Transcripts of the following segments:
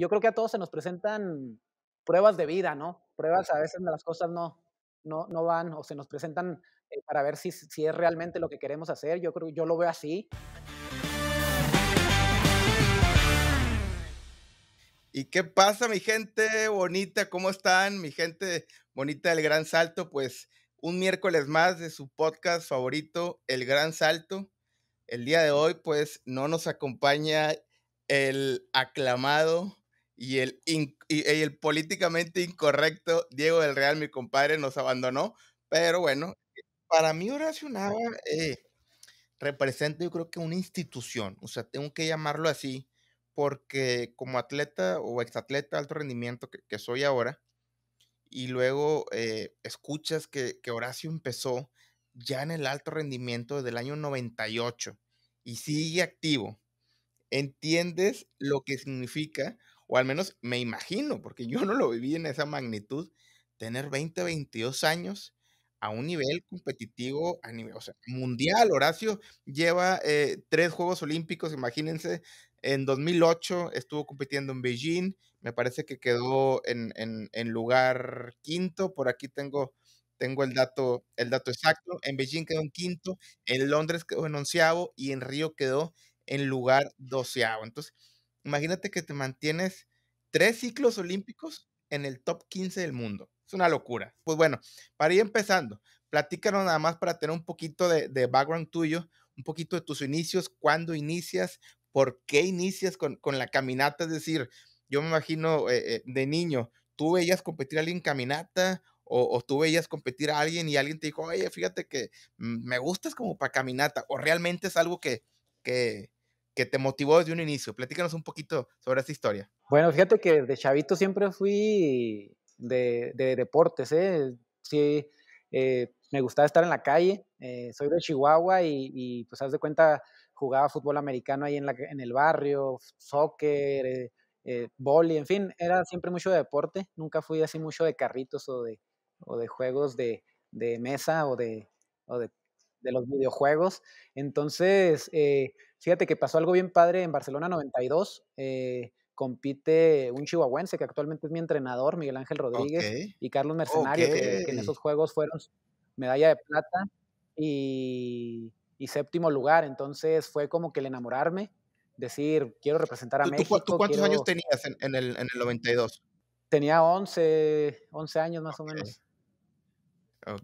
Yo creo que a todos se nos presentan pruebas de vida, ¿no? Pruebas a veces las cosas no, no, no van o se nos presentan eh, para ver si, si es realmente lo que queremos hacer. Yo creo yo lo veo así. ¿Y qué pasa, mi gente bonita? ¿Cómo están, mi gente bonita del Gran Salto? Pues un miércoles más de su podcast favorito, El Gran Salto. El día de hoy, pues no nos acompaña el aclamado y el, el políticamente incorrecto Diego del Real, mi compadre, nos abandonó. Pero bueno, para mí Horacio Nava eh, representa yo creo que una institución, o sea, tengo que llamarlo así, porque como atleta o exatleta de alto rendimiento que, soy ahora, y luego eh, escuchas que, Horacio empezó ya en el alto rendimiento del año 98 y sigue activo, entiendes lo que significa o al menos me imagino, porque yo no lo viví en esa magnitud, tener 20, 22 años a un nivel competitivo, a nivel o sea, mundial. Horacio lleva eh, tres Juegos Olímpicos, imagínense, en 2008 estuvo compitiendo en Beijing, me parece que quedó en, lugar quinto, por aquí tengo, tengo el, dato, el dato exacto, en Beijing quedó en quinto, en Londres quedó en onceavo y en Río quedó en lugar doceavo. Entonces, Imagínate que te mantienes tres ciclos olímpicos en el top 15 del mundo. Es una locura. Pues bueno, para ir empezando, platícanos nada más para tener un poquito de, background tuyo, un poquito de tus inicios, cuándo inicias, por qué inicias con, la caminata. Es decir, yo me imagino eh, eh, de niño, ¿tú veías competir a alguien en caminata? O, tú veías competir a alguien y alguien te dijo, oye, fíjate que mm, me gustas como para caminata, o realmente es algo que, que, que te motivó desde un inicio? Platícanos un poquito sobre esta historia. Bueno, fíjate que de chavito siempre fui de, deportes, ¿eh? Sí, eh, me gustaba estar en la calle, eh, soy de Chihuahua y, pues haz de cuenta jugaba fútbol americano ahí en, la, en el barrio, soccer, eh, eh en fin, era siempre mucho de deporte, nunca fui así mucho de carritos o de, de juegos de, mesa o de de los videojuegos. Entonces, eh, fíjate que pasó algo bien padre en Barcelona 92. Eh, compite un chihuahuense que actualmente es mi entrenador, Miguel Ángel Rodríguez, y Carlos Mercenario, que, en esos juegos fueron medalla de plata y, séptimo lugar. Entonces fue como que el enamorarme, decir, quiero representar a México. ¿Tú cuántos años tenías en, el, 92? Tenía 11, 11 años más o menos.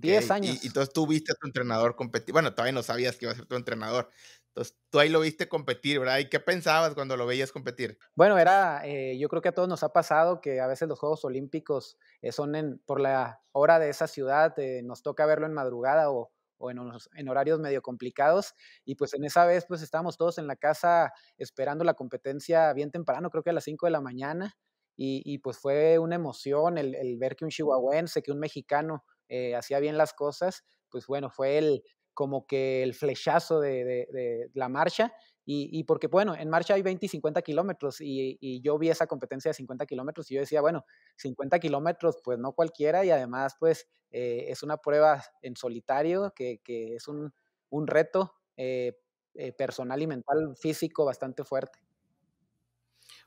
10 años. Y, entonces tú viste a tu entrenador competir. Bueno, todavía no sabías que iba a ser tu entrenador. Entonces tú ahí lo viste competir, ¿verdad? ¿Y qué pensabas cuando lo veías competir? Bueno, era, eh, yo creo que a todos nos ha pasado que a veces los Juegos Olímpicos eh, son en, por la hora de esa ciudad, eh, nos toca verlo en madrugada o, o en, en, horarios medio complicados. Y pues en esa vez, pues estábamos todos en la casa esperando la competencia bien temprano, creo que a las 5 de la mañana. Y, pues fue una emoción el, el ver que un chihuahuense, que un mexicano eh, hacía bien las cosas, pues bueno, fue el como que el flechazo de, la marcha. Y, porque, bueno, en marcha hay 20 y 50 kilómetros y, yo vi esa competencia de 50 kilómetros y yo decía, bueno, 50 kilómetros, pues no cualquiera y además, pues eh, es una prueba en solitario, que, es un, reto eh, personal y mental físico bastante fuerte.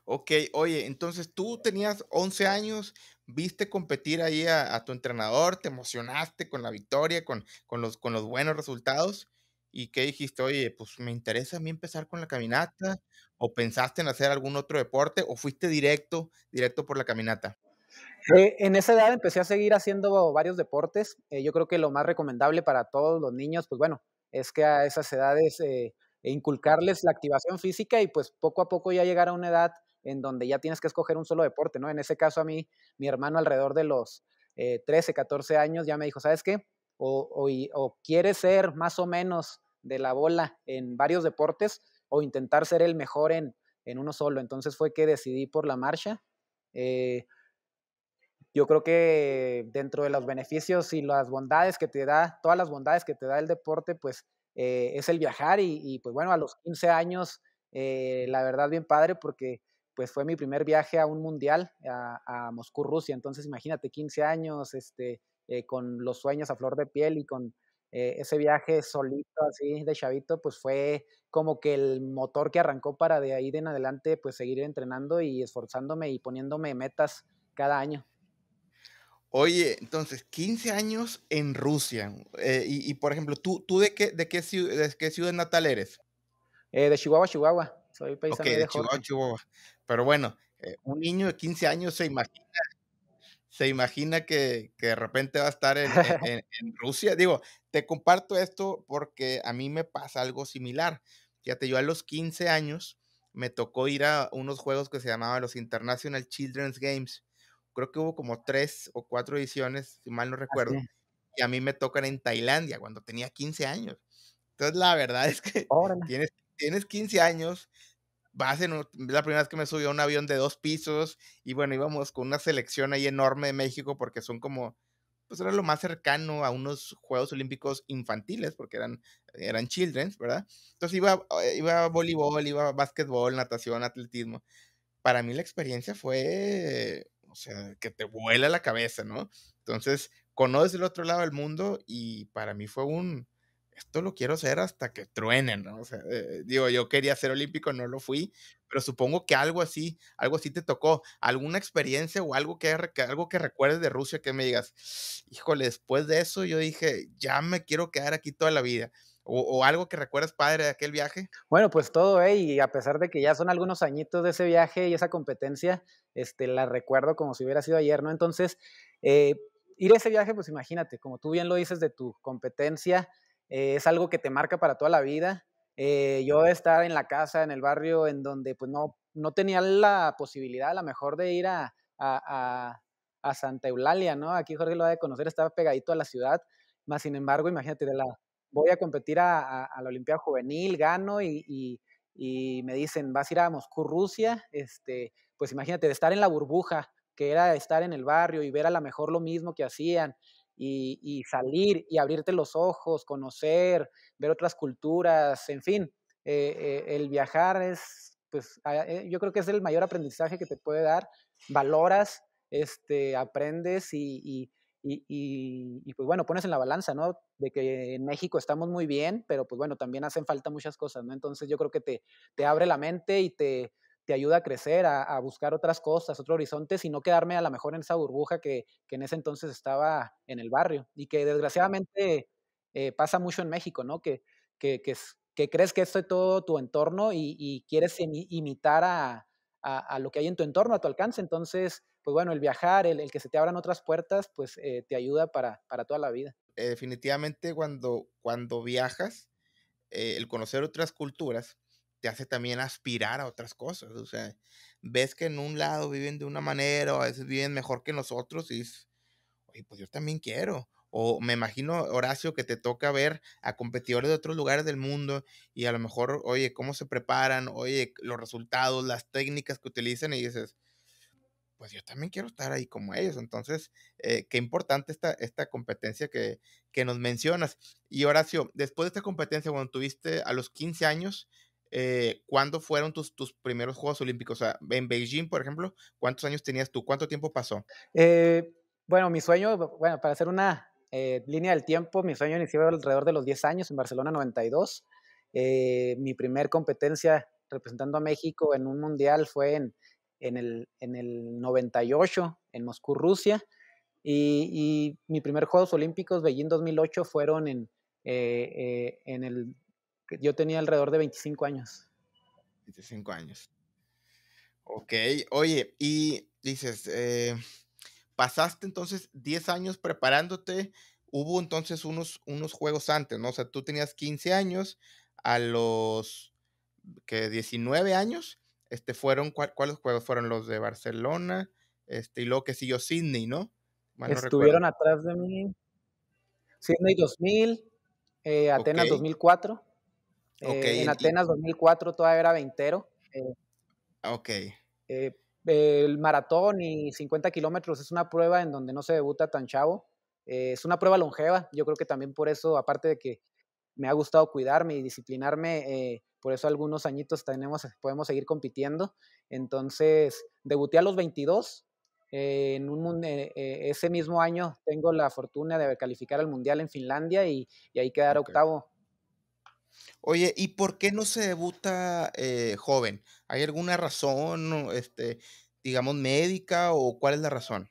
Ok, oye, entonces tú tenías 11 años viste competir ahí a, tu entrenador, te emocionaste con la victoria, con, con, los, con los buenos resultados. ¿Y qué dijiste? Oye, pues me interesa a mí empezar con la caminata. ¿O pensaste en hacer algún otro deporte? ¿O fuiste directo, directo por la caminata? Eh, en esa edad empecé a seguir haciendo varios deportes. Eh, yo creo que lo más recomendable para todos los niños, pues bueno, es que a esas edades eh, e inculcarles la activación física y pues poco a poco ya llegar a una edad en donde ya tienes que escoger un solo deporte, ¿no? En ese caso a mí, mi hermano alrededor de los 13, eh, 14 años ya me dijo, ¿sabes qué? O, o, quieres ser más o menos de la bola en varios deportes o intentar ser el mejor en, uno solo. Entonces fue que decidí por la marcha. Eh, yo creo que dentro de los beneficios y las bondades que te da, todas las bondades que te da el deporte, pues eh, es el viajar y, pues bueno, a los 15 años, la verdad bien padre porque pues fue mi primer viaje a un mundial, a, Moscú, Rusia. Entonces, imagínate, 15 años, este, eh, con los sueños a flor de piel y con eh, ese viaje solito, así, de chavito, pues fue como que el motor que arrancó para de ahí en adelante, pues seguir entrenando y esforzándome y poniéndome metas cada año. Oye, entonces, 15 años en Rusia. Eh, y, por ejemplo, ¿tú, tú de, qué, de, qué, de ciudad natal eres? de Chihuahua, Chihuahua. Soy de Chihuahua, Chihuahua. Pero bueno, eh, un niño de 15 años se imagina, se imagina que, que de repente va a estar en, Rusia. Digo, te comparto esto porque a mí me pasa algo similar. Fíjate, yo a los 15 años me tocó ir a unos juegos que se llamaban los International Children's Games. Creo que hubo como tres o cuatro ediciones, si mal no recuerdo. Y a mí me tocan en Tailandia cuando tenía 15 años. Entonces, la verdad es que tienes, tienes 15 años, base la primera vez que me subí a un avión de dos pisos y bueno, íbamos con una selección ahí enorme de México porque son como, pues era lo más cercano a unos Juegos Olímpicos infantiles porque eran, eran children's, ¿verdad? Entonces iba, eh, iba a voleibol, iba a básquetbol, natación, atletismo. Para mí la experiencia fue, o sea, que te vuela la cabeza, ¿no? Entonces, conoces el otro lado del mundo y para mí fue un, esto lo quiero hacer hasta que truenen, ¿no? O sea, eh, digo, yo quería ser olímpico, no lo fui, pero supongo que algo así, algo así te tocó, alguna experiencia o algo que, algo que recuerdes de Rusia que me digas, híjole, después de eso yo dije, ya me quiero quedar aquí toda la vida. O, algo que recuerdes padre, de aquel viaje? Bueno, pues todo, ¿eh? Y a pesar de que ya son algunos añitos de ese viaje y esa competencia, este, la recuerdo como si hubiera sido ayer, ¿no? Entonces, eh, ir a ese viaje, pues imagínate, como tú bien lo dices de tu competencia, eh, es algo que te marca para toda la vida. Eh, yo estar en la casa, en el barrio, en donde pues no, no tenía la posibilidad a lo mejor de ir a, Santa Eulalia, ¿no? Aquí Jorge lo ha de conocer, estaba pegadito a la ciudad, más sin embargo, imagínate, de la, voy a competir a, la Olimpiada Juvenil, gano y, me dicen, vas a ir a Moscú, Rusia, este, pues imagínate, de estar en la burbuja, que era estar en el barrio y ver a lo mejor lo mismo que hacían, y, salir y abrirte los ojos, conocer, ver otras culturas, en fin, eh, eh, el viajar es, pues, ah, eh, yo creo que es el mayor aprendizaje que te puede dar, valoras, este, aprendes y, y y, y, y, pues bueno, pones en la balanza, ¿no? De que en México estamos muy bien, pero pues bueno, también hacen falta muchas cosas, ¿no? Entonces yo creo que te, te abre la mente y te, te ayuda a crecer, a, buscar otras cosas, otro horizonte, y no quedarme a lo mejor en esa burbuja que, en ese entonces estaba en el barrio y que desgraciadamente eh, pasa mucho en México, ¿no? Que, que, que, crees que esto es todo tu entorno y, quieres imitar a, a, lo que hay en tu entorno, a tu alcance. Entonces, pues bueno, el viajar, el, que se te abran otras puertas, pues eh, te ayuda para, para, toda la vida. Eh, definitivamente cuando, cuando viajas, el conocer otras culturas, te hace también aspirar a otras cosas. O sea, ves que en un lado viven de una manera, o a veces viven mejor que nosotros y dices, oye, pues yo también quiero. O me imagino, Horacio, que te toca ver a competidores de otros lugares del mundo y a lo mejor, oye, cómo se preparan, oye, los resultados, las técnicas que utilizan y dices, pues yo también quiero estar ahí como ellos. Entonces, eh, qué importante esta, esta competencia que, que, nos mencionas. Y Horacio, después de esta competencia, cuando tuviste a los 15 años, eh, ¿cuándo fueron tus, primeros Juegos Olímpicos? en Beijing, por ejemplo, ¿cuántos años tenías tú? ¿Cuánto tiempo pasó? Eh, bueno, mi sueño, bueno, para hacer una eh, línea del tiempo, mi sueño inició alrededor de los 10 años en Barcelona 92. mi primer competencia representando a México en un mundial fue en, en, el, en el 98 en Moscú, Rusia. Y, mi primer Juegos Olímpicos, Beijing 2008, fueron en, en el yo tenía alrededor de 25 años. 25 años. Ok, oye, y dices, eh, pasaste entonces 10 años preparándote, hubo entonces unos, unos juegos antes, ¿no? O sea, tú tenías 15 años, a los que 19 años, este, fueron, ¿cuáles juegos fueron los de Barcelona? Este, y luego que siguió Sydney, ¿no? Estuvieron atrás de mí. Sydney 2000, eh, Atenas 2004. Eh, en Atenas 2004 todavía era veintero. Eh, ah, ok. Eh, el maratón y 50 kilómetros es una prueba en donde no se debuta tan chavo. es una prueba longeva. Yo creo que también por eso, aparte de que me ha gustado cuidarme y disciplinarme, por eso algunos añitos tenemos, podemos seguir compitiendo. Entonces, debuté a los 22. en un, ese mismo año tengo la fortuna de calificar al Mundial en Finlandia y, ahí quedar octavo. Oye, ¿y por qué no se debuta eh, joven? ¿Hay alguna razón, este, digamos, médica o cuál es la razón?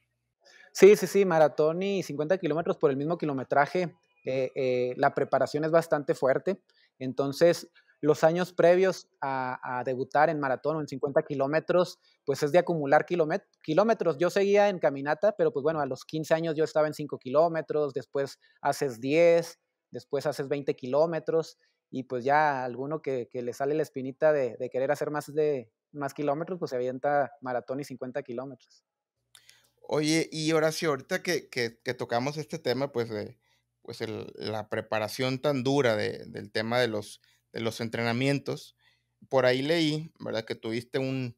Sí, sí, sí, maratón y 50 kilómetros por el mismo kilometraje. Eh, eh, la preparación es bastante fuerte. Entonces, los años previos a, a debutar en maratón o en 50 kilómetros, pues es de acumular kilómetros. Yo seguía en caminata, pero pues bueno, a los 15 años yo estaba en 5 kilómetros, después haces 10, después haces 20 kilómetros y pues ya alguno que, le sale la espinita de, querer hacer más de más kilómetros, pues se avienta maratón y 50 kilómetros. Oye, y Horacio, ahorita que, que, tocamos este tema, pues, pues la preparación tan dura del tema de los, de los entrenamientos, por ahí leí, ¿verdad? Que tuviste un,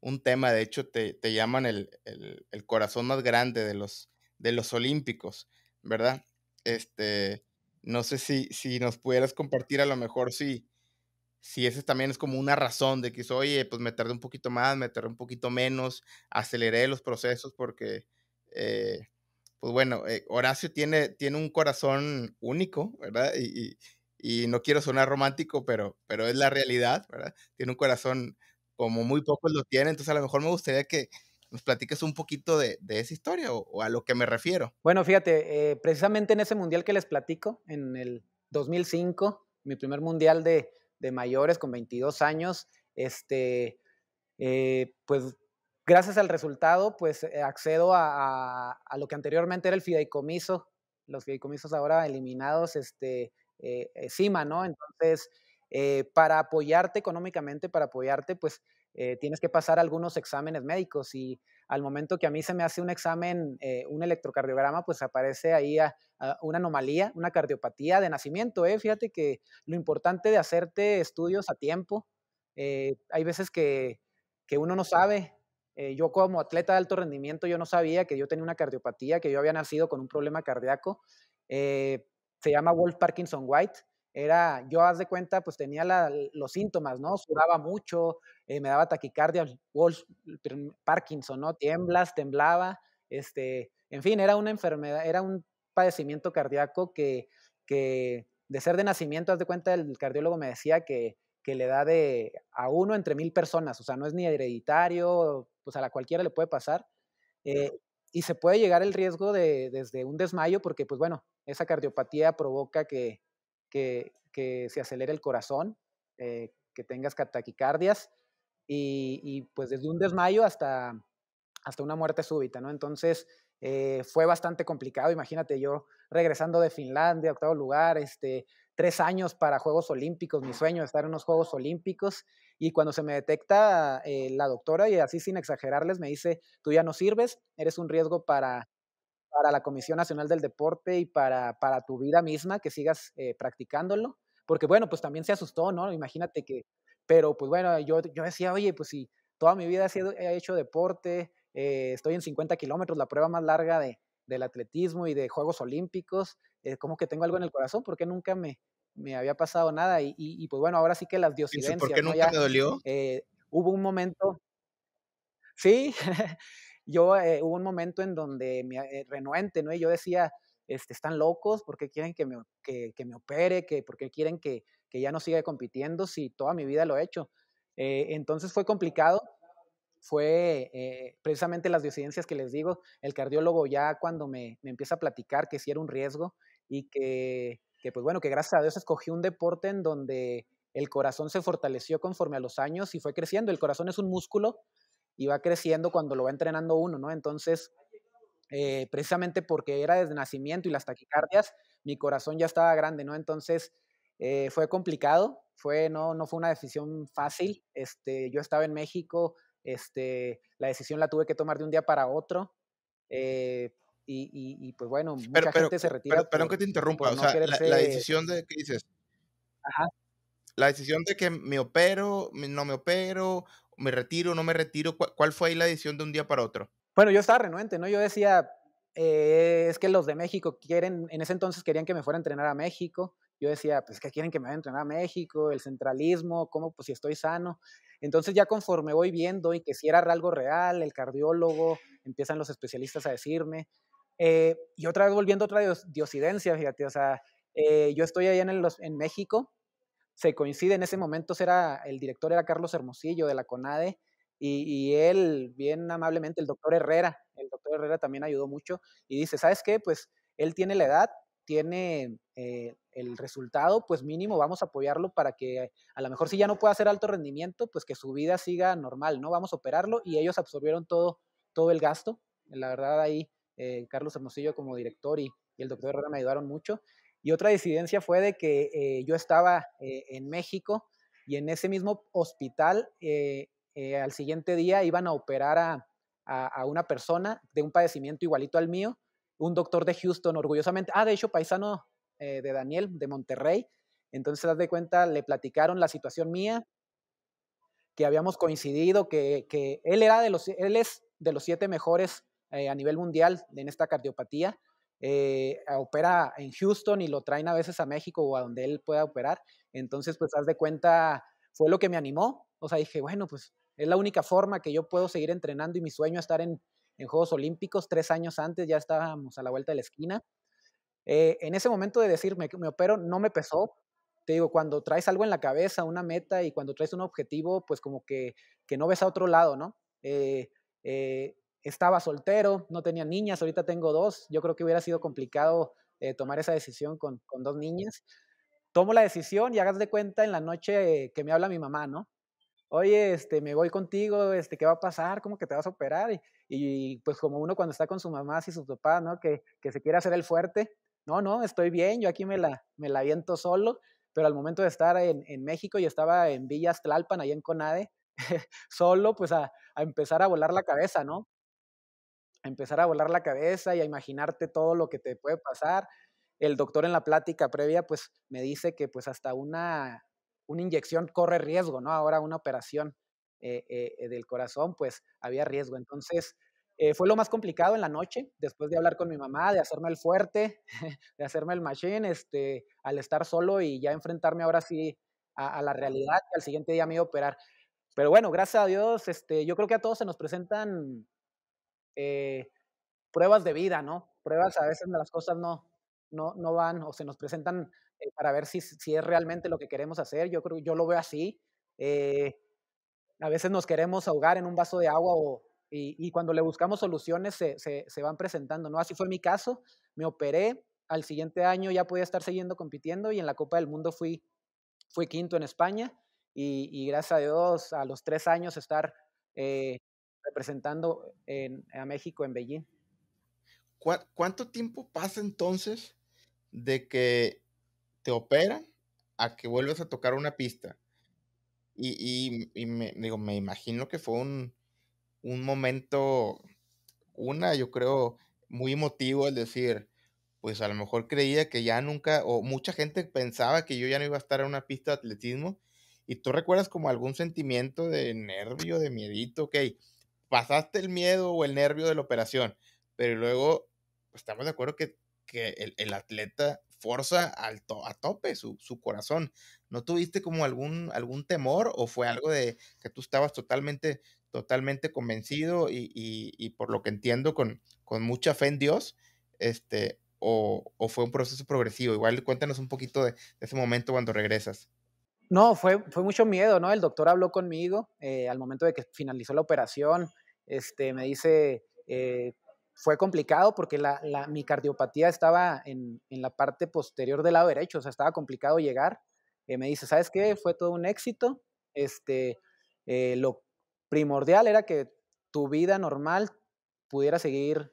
un tema, de hecho te, llaman el, el, el, corazón más grande de los, de los olímpicos, ¿verdad? Este, no sé si, si nos pudieras compartir a lo mejor si, si ese también es como una razón de que, oye, pues me tardé un poquito más, me tardé un poquito menos, aceleré los procesos porque, eh, pues bueno, eh, Horacio tiene, tiene un corazón único, ¿verdad? Y, no quiero sonar romántico, pero, pero es la realidad, ¿verdad? Tiene un corazón como muy pocos lo tienen, entonces a lo mejor me gustaría que, nos platiques un poquito de, esa historia o, a lo que me refiero. Bueno, fíjate, eh, precisamente en ese mundial que les platico, en el 2005, mi primer mundial de, mayores con 22 años, este, eh, pues gracias al resultado, pues eh, accedo a, lo que anteriormente era el fideicomiso, los fideicomisos ahora eliminados, este, encima, ¿no? Entonces, para apoyarte económicamente, para apoyarte, pues eh, tienes que pasar algunos exámenes médicos y al momento que a mí se me hace un examen, eh, un electrocardiograma, pues aparece ahí una anomalía, una cardiopatía de nacimiento. ¿eh? Fíjate que lo importante de hacerte estudios a tiempo, hay veces que, que, uno no sabe. yo como atleta de alto rendimiento, yo no sabía que yo tenía una cardiopatía, que yo había nacido con un problema cardíaco. se llama Wolf Parkinson White era, yo haz de cuenta, pues tenía los síntomas, ¿no? Sudaba mucho, eh, me daba taquicardia, Parkinson, ¿no? Tiemblas, temblaba, este, en fin, era una enfermedad, era un padecimiento cardíaco que, de ser de nacimiento, haz de cuenta, el cardiólogo me decía que, que le da de a uno entre mil personas, o sea, no es ni hereditario, pues a la cualquiera le puede pasar. Eh, y se puede llegar el riesgo de, desde un desmayo, porque pues bueno, esa cardiopatía provoca que, que, se acelere el corazón, eh, que tengas taquicardias y, pues desde un desmayo hasta, hasta una muerte súbita, ¿no? Entonces eh, fue bastante complicado, imagínate yo regresando de Finlandia, octavo lugar, este, tres años para Juegos Olímpicos, mi sueño estar en unos Juegos Olímpicos y cuando se me detecta eh, la doctora y así sin exagerarles me dice, tú ya no sirves, eres un riesgo para para la Comisión Nacional del Deporte y para, para tu vida misma, que sigas eh, practicándolo. Porque bueno, pues también se asustó, ¿no? Imagínate que, pero pues bueno, yo, yo decía, oye, pues si toda mi vida he, sido, hecho deporte, eh, estoy en 50 kilómetros, la prueba más larga de, del atletismo y de Juegos Olímpicos, eh, como que tengo algo en el corazón, porque nunca me, me había pasado nada. Y, y, pues bueno, ahora sí que las diosidencias. ¿Por qué nunca ¿no? me dolió? Eh, hubo un momento, sí, yo eh, hubo un momento en donde me, eh, renuente, ¿no? Y yo decía, este, están locos, ¿por qué quieren que me, que, me opere? Que, ¿Por qué quieren que, que, ya no siga compitiendo si toda mi vida lo he hecho? Eh, entonces fue complicado, fue precisamente las disidencias que les digo, el cardiólogo ya cuando me, me empieza a platicar que sí era un riesgo y que, que, pues bueno, que gracias a Dios escogí un deporte en donde el corazón se fortaleció conforme a los años y fue creciendo. El corazón es un músculo y va creciendo cuando lo va entrenando uno, ¿no? Entonces, eh, precisamente porque era desde nacimiento y las taquicardias, mi corazón ya estaba grande, ¿no? Entonces, eh, fue complicado, fue, no, no fue una decisión fácil. Este, yo estaba en México, este, la decisión la tuve que tomar de un día para otro. Eh, y, y, pues bueno, mucha gente se retira. Pero, pero que te interrumpa, sea, la, la, decisión de, ¿qué dices? Ajá. La decisión de que me opero, no me opero, me retiro, no me retiro? ¿Cuál fue ahí la decisión de un día para otro? Bueno, yo estaba renuente, ¿no? Yo decía, eh, es que los de México quieren, en ese entonces querían que me fuera a entrenar a México. Yo decía, pues que quieren que me vaya a entrenar a México, el centralismo, cómo, pues si estoy sano. Entonces ya conforme voy viendo y que si era algo real, el cardiólogo, empiezan los especialistas a decirme. Eh, y otra vez volviendo a otra diocidencia, fíjate, o sea, eh, yo estoy allá en, en México se coincide, en ese momento era, el director era Carlos Hermosillo de la CONADE y, él, bien amablemente, el doctor Herrera, el doctor Herrera también ayudó mucho y dice, ¿sabes qué? Pues él tiene la edad, tiene eh, el resultado, pues mínimo vamos a apoyarlo para que a lo mejor si ya no puede hacer alto rendimiento, pues que su vida siga normal, ¿no? Vamos a operarlo y ellos absorbieron todo, todo el gasto. La verdad ahí eh, Carlos Hermosillo como director y el doctor Herrera me ayudaron mucho y otra disidencia fue de que eh, yo estaba eh, en México y en ese mismo hospital eh, al siguiente día iban a operar a, una persona de un padecimiento igualito al mío, un doctor de Houston, orgullosamente, ah, de hecho, paisano de Daniel, de Monterrey. Entonces, das de cuenta, le platicaron la situación mía, que habíamos coincidido, que, él, era de los, él es de los siete mejores a nivel mundial en esta cardiopatía eh, opera en Houston y lo traen a veces a México o a donde él pueda operar. Entonces, pues haz de cuenta, fue lo que me animó. O sea, dije, bueno, pues es la única forma que yo puedo seguir entrenando y mi sueño es estar en, en Juegos Olímpicos. Tres años antes ya estábamos a la vuelta de la esquina. Eh, en ese momento de decirme me opero, no me pesó. Te digo, cuando traes algo en la cabeza, una meta y cuando traes un objetivo, pues como que, no ves a otro lado, ¿no? Eh, estaba soltero, no tenía niñas, ahorita tengo dos, yo creo que hubiera sido complicado eh, tomar esa decisión con, con, dos niñas. Tomo la decisión y hagas de cuenta en la noche que me habla mi mamá, ¿no? Oye, este, me voy contigo, este, ¿qué va a pasar? ¿Cómo que te vas a operar? Y, pues como uno cuando está con su mamá y su papá, ¿no? Que, que, se quiere hacer el fuerte. No, no, estoy bien, yo aquí me la, me la viento solo, pero al momento de estar en, en México y estaba en Villas Tlalpan, ahí en Conade, solo, pues a, a, empezar a volar la cabeza, ¿no? empezar a volar la cabeza y a imaginarte todo lo que te puede pasar. El doctor en la plática previa, pues me dice que pues hasta una, una inyección corre riesgo, ¿no? Ahora una operación eh, eh, eh, del corazón, pues había riesgo. Entonces, fue lo más complicado en la noche, después de hablar con mi mamá, de hacerme el fuerte, de hacerme el machine, este, al estar solo y ya enfrentarme ahora sí a, la realidad, que al siguiente día me iba a operar. Pero bueno, gracias a Dios, este, yo creo que a todos se nos presentan eh, pruebas de vida, ¿no? Pruebas a veces las cosas no, no, no van o se nos presentan eh, para ver si, es realmente lo que queremos hacer. Yo creo, yo lo veo así. Eh, a veces nos queremos ahogar en un vaso de agua o, y, cuando le buscamos soluciones se, van presentando, ¿no? Así fue mi caso, me operé, al siguiente año ya podía estar siguiendo compitiendo y en la Copa del Mundo fui, fui quinto en España y, gracias a Dios a los tres años estar representando en, a México en Beijing. ¿Cuánto tiempo pasa entonces de que te operan a que vuelves a tocar una pista? Y, me, digo, me imagino que fue un, un momento, una, yo creo, muy emotivo el decir, pues a lo mejor creía que ya nunca, o mucha gente pensaba que yo ya no iba a estar en una pista de atletismo. Y tú recuerdas como algún sentimiento de nervio, de miedito, ok, pasaste el miedo o el nervio de la operación, pero luego pues, estamos de acuerdo que, que el, el, atleta forza al a tope su, su, corazón. ¿No tuviste como algún, algún temor o fue algo de que tú estabas totalmente, totalmente convencido y, y, por lo que entiendo con, con mucha fe en Dios? Este, o, o, fue un proceso progresivo? Igual cuéntanos un poquito de, ese momento cuando regresas. No, fue, fue mucho miedo, ¿no? El doctor habló conmigo eh, al momento de que finalizó la operación. Este, me dice, eh, fue complicado porque la, mi cardiopatía estaba en, la parte posterior del lado derecho, o sea, estaba complicado llegar. Eh, me dice, ¿sabes qué? Fue todo un éxito. Este, eh, lo primordial era que tu vida normal pudiera seguir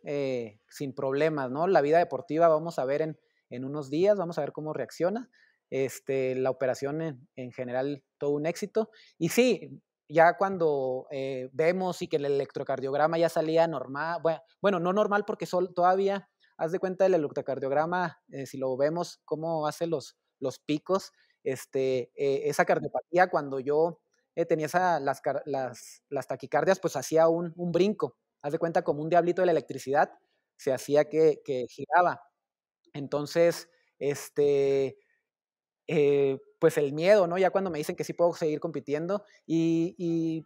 sin problemas, ¿no? La vida deportiva vamos a ver en, unos días, vamos a ver cómo reacciona. Este, la operación en, en general, todo un éxito. Y sí, ya cuando eh, vemos y que el electrocardiograma ya salía normal, bueno, no normal porque todavía, haz de cuenta el electrocardiograma, eh, si lo vemos, cómo hace los, los picos, este, eh, esa cardiopatía, cuando yo tenía las, las, taquicardias, pues hacía un, brinco, haz de cuenta como un diablito de la electricidad, se hacía que, que giraba. Entonces, este, eh, pues el miedo, ¿no? Ya cuando me dicen que sí puedo seguir compitiendo y,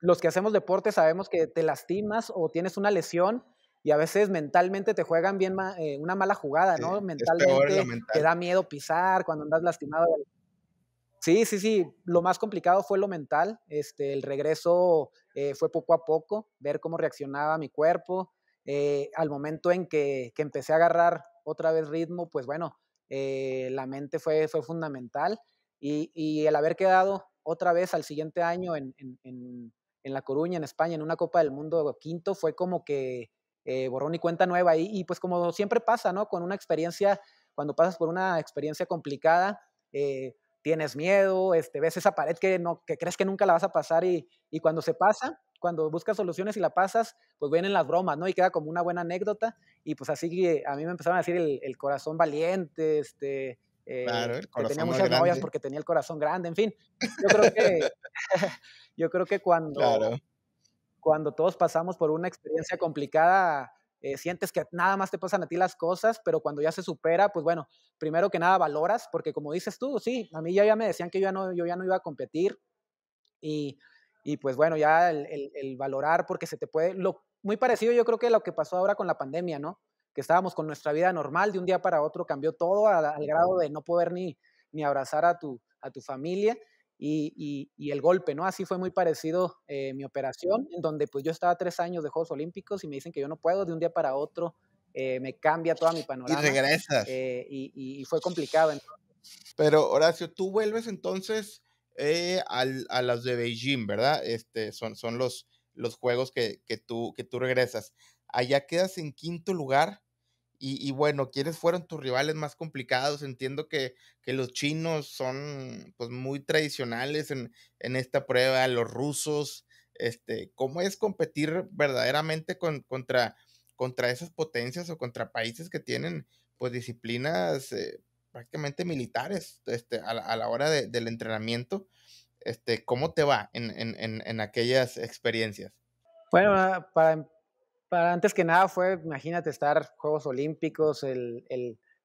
los que hacemos deporte sabemos que te lastimas o tienes una lesión y a veces mentalmente te juegan bien eh, una mala jugada, ¿no? mentalmente te da miedo pisar cuando andas lastimado. Sí, sí, sí. Lo más complicado fue lo mental. Este, el regreso eh, fue poco a poco, ver cómo reaccionaba mi cuerpo. al momento en que, empecé a agarrar otra vez ritmo, pues bueno, eh, la mente fue, fue fundamental y, el haber quedado otra vez al siguiente año en, La Coruña, en España, en una Copa del Mundo quinto, fue como que eh, borrón y cuenta nueva y, y, pues como siempre pasa, ¿no? Con una experiencia, cuando pasas por una experiencia complicada, eh, tienes miedo, este, ves esa pared que, no, que crees que nunca la vas a pasar y, cuando se pasa, cuando buscas soluciones y la pasas, pues vienen las bromas, ¿no? Y queda como una buena anécdota. Y pues así a mí me empezaron a decir el, corazón valiente, este, eh, que tenía muchas porque tenía el corazón grande, en fin. Yo creo que, cuando todos pasamos por una experiencia complicada, eh, sientes que nada más te pasan a ti las cosas, pero cuando ya se supera, pues bueno, primero que nada valoras, porque como dices tú, sí, a mí ya, me decían que yo ya no, yo ya no iba a competir y, pues bueno, ya el, valorar porque se te puede, lo, muy parecido yo creo que lo que pasó ahora con la pandemia, ¿no? Que estábamos con nuestra vida normal, de un día para otro cambió todo al, grado de no poder ni, ni abrazar a tu, a tu familia y, el golpe, ¿no? Así fue muy parecido eh, mi operación, en donde pues yo estaba tres años de Juegos Olímpicos y me dicen que yo no puedo, de un día para otro eh, me cambia toda mi panorama. Eh, y regresas. y, fue complicado. Pero Horacio, tú vuelves entonces al, a las de Beijing, ¿verdad? Este, son, son los, los juegos que, que, tú, que tú regresas. Allá quedas en quinto lugar y, bueno, ¿quiénes fueron tus rivales más complicados? Entiendo que, los chinos son pues, muy tradicionales en, esta prueba, los rusos, este, ¿cómo es competir verdaderamente con, contra, contra esas potencias o contra países que tienen pues disciplinas eh, prácticamente militares este, a, la, hora del entrenamiento? Este, ¿Cómo te va en, en aquellas experiencias? Bueno, ah, para em para antes que nada fue, imagínate, estar Juegos Olímpicos, el,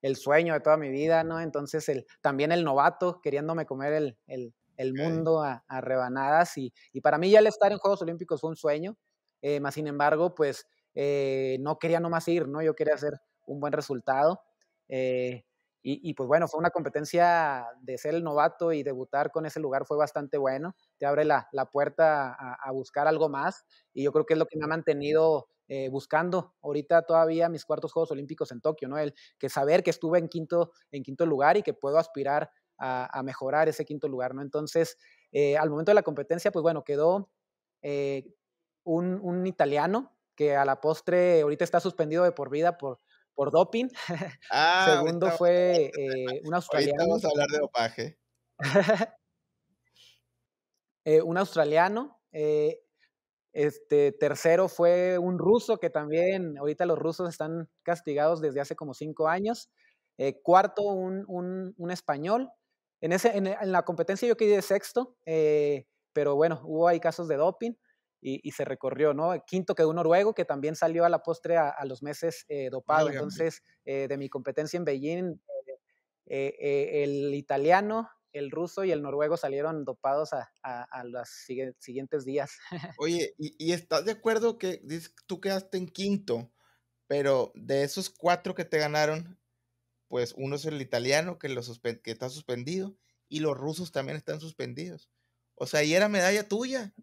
el, sueño de toda mi vida, ¿no? Entonces el, también el novato queriéndome comer el, el, el mundo a, rebanadas y, y, para mí ya el estar en Juegos Olímpicos fue un sueño, eh, más sin embargo, pues eh, no quería nomás ir, ¿no? Yo quería hacer un buen resultado. Eh, y, y, pues bueno, fue una competencia de ser el novato y debutar con ese lugar fue bastante bueno. Te abre la, la puerta a, a, buscar algo más y yo creo que es lo que me ha mantenido eh, buscando ahorita todavía mis cuartos Juegos Olímpicos en Tokio, ¿no? El que saber que estuve en quinto, en quinto lugar y que puedo aspirar a, mejorar ese quinto lugar, ¿no? Entonces, eh, al momento de la competencia, pues bueno, quedó eh, un, italiano que a la postre ahorita está suspendido de por vida por, por doping. Ah, Segundo fue un australiano. vamos a hablar de dopaje. un australiano. Eh, este, tercero fue un ruso, que también ahorita los rusos están castigados desde hace como cinco años. Eh, cuarto, un, un, un, español. En, ese, en, la competencia yo quedé sexto, eh, pero bueno, hubo ahí casos de doping y, se recorrió, ¿no? Quinto quedó un noruego que también salió a la postre a, los meses eh, ah, dopado. Entonces, de mi competencia en Beijing, el italiano, el ruso y el noruego salieron dopados a, los siguientes días. Oye, ¿y, estás de acuerdo que tú quedaste en quinto, pero de esos cuatro que te ganaron, pues uno es el italiano que, está suspendido y los rusos también están suspendidos. O sea, y era medalla tuya.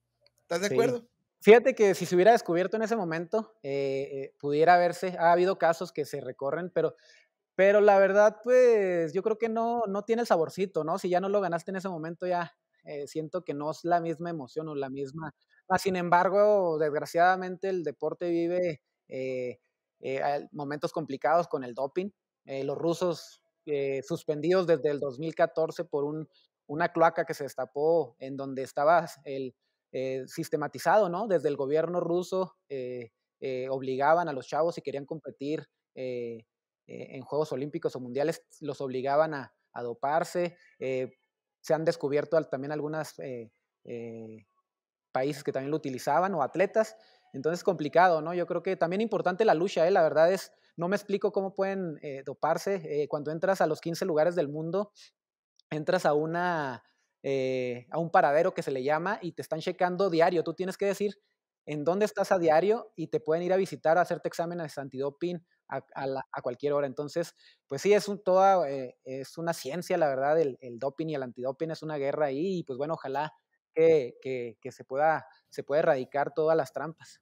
¿Estás de acuerdo? Fíjate que si se hubiera descubierto en ese momento, eh, eh, pudiera haberse, ha habido casos que se recorren, pero pero la verdad, pues yo creo que no, no tiene el saborcito, ¿no? Si ya no lo ganaste en ese momento, ya eh, siento que no es la misma emoción o la misma. sin embargo, desgraciadamente el deporte vive eh, eh momentos complicados con el doping. Eh, los rusos suspendidos desde el 2014 por un, una cloaca que se destapó en donde estaba el, sistematizado, ¿no? Desde el gobierno ruso obligaban a los chavos si querían competir. Eh, en Juegos Olímpicos o Mundiales los obligaban a, doparse. Eh, se han descubierto también algunos eh, países que también lo utilizaban o atletas. Entonces complicado, ¿no? Yo creo que también importante la lucha, ¿eh? La verdad es, no me explico cómo pueden doparse. cuando entras a los 15 lugares del mundo, entras a una... a un paradero que se le llama y te están checando diario. Tú tienes que decir en dónde estás a diario y te pueden ir a visitar a hacerte exámenes antidoping a, cualquier hora. Entonces, pues sí, es, un, toda, eh, es una ciencia, la verdad, el, doping y el antidoping es una guerra ahí y pues bueno, ojalá que, se, pueda, se pueda erradicar todas las trampas.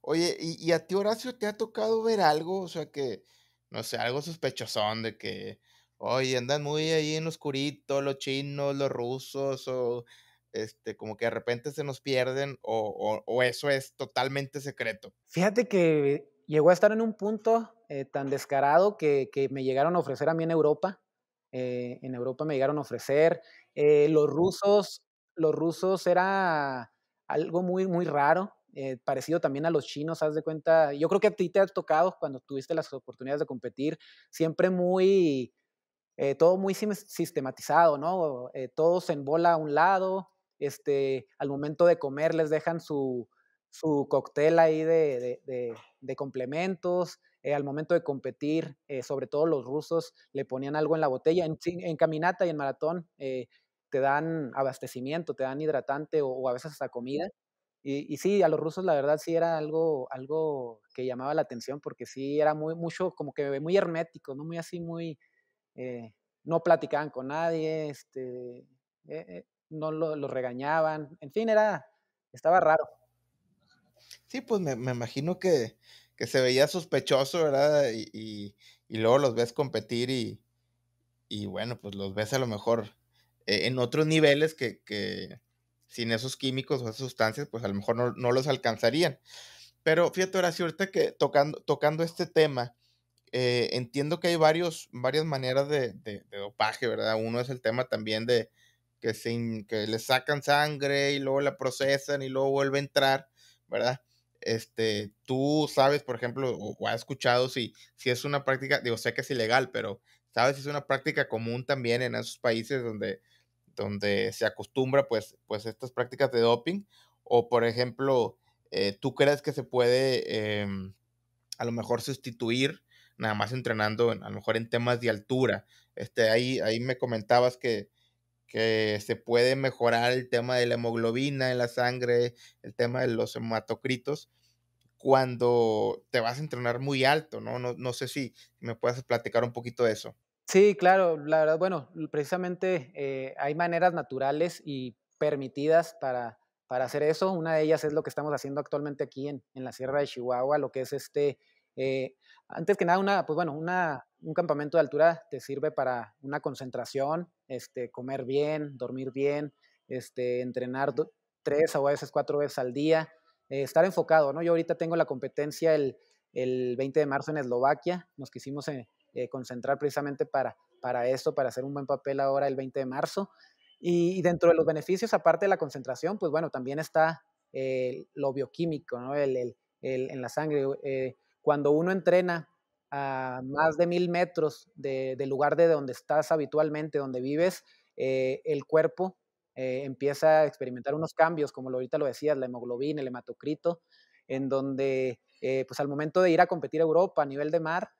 Oye, ¿y, a ti, Horacio, te ha tocado ver algo? O sea, que, no sé, algo sospechosón de que, oye, andan muy ahí en oscurito los chinos, los rusos, o este, como que de repente se nos pierden, o eso es totalmente secreto. Fíjate que llegó a estar en un punto eh, tan descarado que, me llegaron a ofrecer a mí en Europa. Eh, en Europa me llegaron a ofrecer. Eh, los rusos, los rusos era algo muy, muy raro, parecido también a los chinos, haz de cuenta. Yo creo que a ti te ha tocado cuando tuviste las oportunidades de competir, siempre muy, todo muy sistematizado, ¿no? todos en bola a un lado, este, al momento de comer les dejan su, su cóctel ahí de, complementos. Eh, al momento de competir, eh, sobre todo los rusos, le ponían algo en la botella. En, caminata y en maratón eh, te dan abastecimiento, te dan hidratante o, a veces hasta comida. Y, sí, a los rusos la verdad sí era algo, algo que llamaba la atención porque sí era muy, mucho, como que muy hermético, ¿no? Muy así, muy... no platicaban con nadie, este, no los regañaban, en fin, era, estaba raro. Sí, pues me, imagino que, se veía sospechoso, ¿verdad? Y, y, luego los ves competir y, bueno, pues los ves a lo mejor eh, en otros niveles que, sin esos químicos o esas sustancias, pues a lo mejor no, los alcanzarían. Pero fíjate, era ahorita que tocando, tocando este tema, eh, entiendo que hay varios, varias maneras de, dopaje, ¿verdad? Uno es el tema también de que, sin que le sacan sangre y luego la procesan y luego vuelve a entrar. ¿verdad? Este, tú sabes, por ejemplo, o, has escuchado si, si es una práctica, digo, sé que es ilegal, pero sabes si es una práctica común también en esos países donde, donde se acostumbra pues, pues estas prácticas de doping, o por ejemplo, eh, tú crees que se puede em, a lo mejor sustituir nada más entrenando a lo mejor en temas de altura. Este, ahí, ahí me comentabas que, que se puede mejorar el tema de la hemoglobina en la sangre, el tema de los hematocritos, cuando te vas a entrenar muy alto, ¿no? No, sé si me puedas platicar un poquito de eso. Sí, claro, la verdad, bueno, precisamente eh, hay maneras naturales y permitidas para, para hacer eso. Una de ellas es lo que estamos haciendo actualmente aquí en, en la Sierra de Chihuahua, lo que es este eh, antes que nada, una, pues bueno, una, un campamento de altura te sirve para una concentración, este, comer bien, dormir bien, este, entrenar tres o a veces cuatro veces al día, eh, estar enfocado, ¿no? Yo ahorita tengo la competencia el, el 20 de marzo en Eslovaquia, nos quisimos eh, concentrar precisamente para, para esto, para hacer un buen papel ahora el 20 de marzo. Y, dentro de los beneficios, aparte de la concentración, pues bueno, también está lo bioquímico, ¿no? el, en la sangre cuando uno entrena a más de mil metros del lugar de donde estás habitualmente, donde vives, eh, el cuerpo eh, empieza a experimentar unos cambios, como ahorita lo decías, la hemoglobina, el hematocrito, en donde eh, pues al momento de ir a competir a Europa a nivel de mar,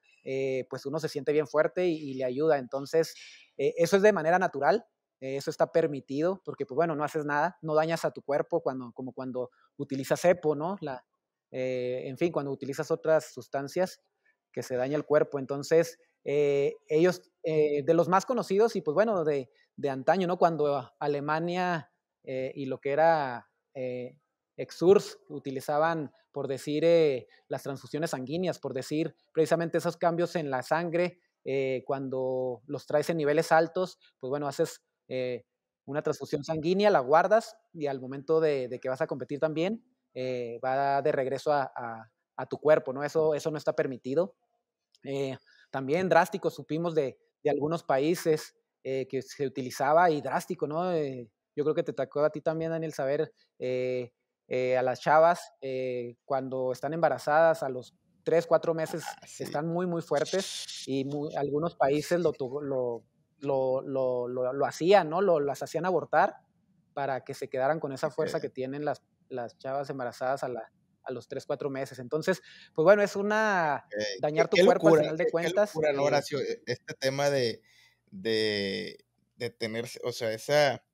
pues uno se siente bien fuerte y, le ayuda. Entonces, eso es de manera natural, eso está permitido, porque pues bueno, no haces nada, no dañas a tu cuerpo cuando, como cuando utilizas EPO, ¿no? La, eh, en fin, cuando utilizas otras sustancias que se daña el cuerpo. Entonces, eh, ellos, eh, de los más conocidos y pues bueno, de, antaño, ¿no? Cuando Alemania y lo que era Exurs utilizaban, por decir, las transfusiones sanguíneas, por decir, precisamente esos cambios en la sangre, cuando los traes en niveles altos, pues bueno, haces una transfusión sanguínea, la guardas y al momento de que vas a competir también, eh, va de regreso a, tu cuerpo, ¿no? Eso, eso no está permitido. Eh, también drástico, supimos de, algunos países eh, que se utilizaba y drástico, ¿no? yo creo que te tocó a ti también, Daniel, saber a las chavas cuando están embarazadas a los tres, cuatro meses ah, están muy, muy fuertes y algunos países lo, lo, lo, lo hacían, ¿no? Lo, las hacían abortar para que se quedaran con esa fuerza que tienen las, las chavas embarazadas a, la, a los 3, 4 meses. Entonces, pues bueno, es una... dañar tu cuerpo al final de cuentas. Qué locura, eh e, este tema de, de, de tener, o sea, esa,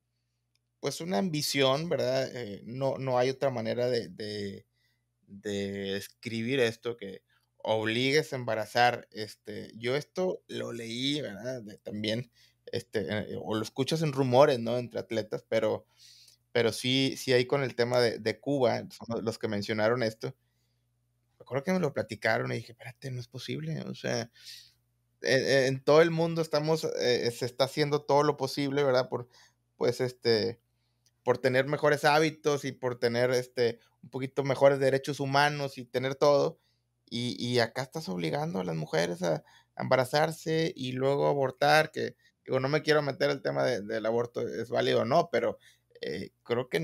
pues una ambición, ¿verdad? Eh, no, no hay otra manera de, de, escribir esto que obligues a embarazar. Este, yo esto lo leí, ¿verdad? también, este, eh, o lo escuchas en rumores, ¿no? Entre atletas, pero pero sí, sí ahí con el tema de, Cuba, los que mencionaron esto. Me acuerdo que me lo platicaron y dije, espérate, no es posible, o sea, e, e, en, todo el mundo estamos, eh, se está haciendo todo lo posible, ¿verdad? Por, pues, este, por tener mejores hábitos y por tener, este, un poquito mejores derechos humanos y tener todo. Y, y acá estás obligando a las mujeres a, embarazarse y luego abortar, que, digo, no me quiero meter el tema del aborto, es válido o no, pero eh, creo que,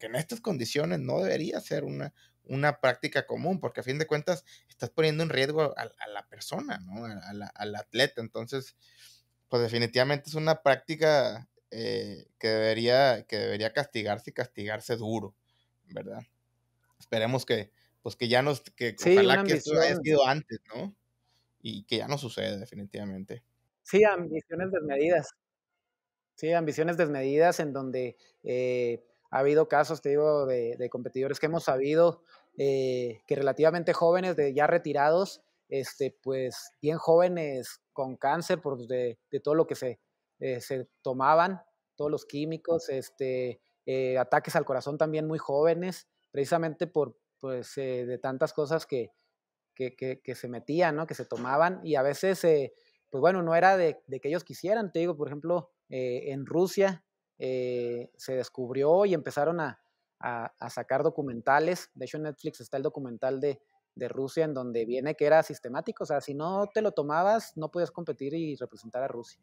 en estas condiciones no debería ser una, una práctica común, porque a fin de cuentas estás poniendo en riesgo a, la persona, ¿no? al atleta. Entonces, pues definitivamente es una práctica eh, que, debería, que debería castigarse y castigarse duro, ¿verdad? Esperemos que, pues que ya nos, que que eso haya sido antes, ¿no? Y que ya no sucede definitivamente. Sí, ambiciones desmedidas. Sí, ambiciones desmedidas en donde eh, ha habido casos, te digo, de, competidores que hemos sabido eh, que relativamente jóvenes, ya retirados, este, pues bien jóvenes con cáncer por pues, de, todo lo que se, eh, se tomaban, todos los químicos, este, ataques al corazón también muy jóvenes, precisamente por pues, de tantas cosas que, que, que, se metían, que se tomaban y a veces, pues bueno, no era de que ellos quisieran, te digo, por ejemplo, eh, en Rusia eh, se descubrió y empezaron a, sacar documentales. De hecho, en Netflix está el documental de, Rusia en donde viene que era sistemático. O sea, si no te lo tomabas, no podías competir y representar a Rusia.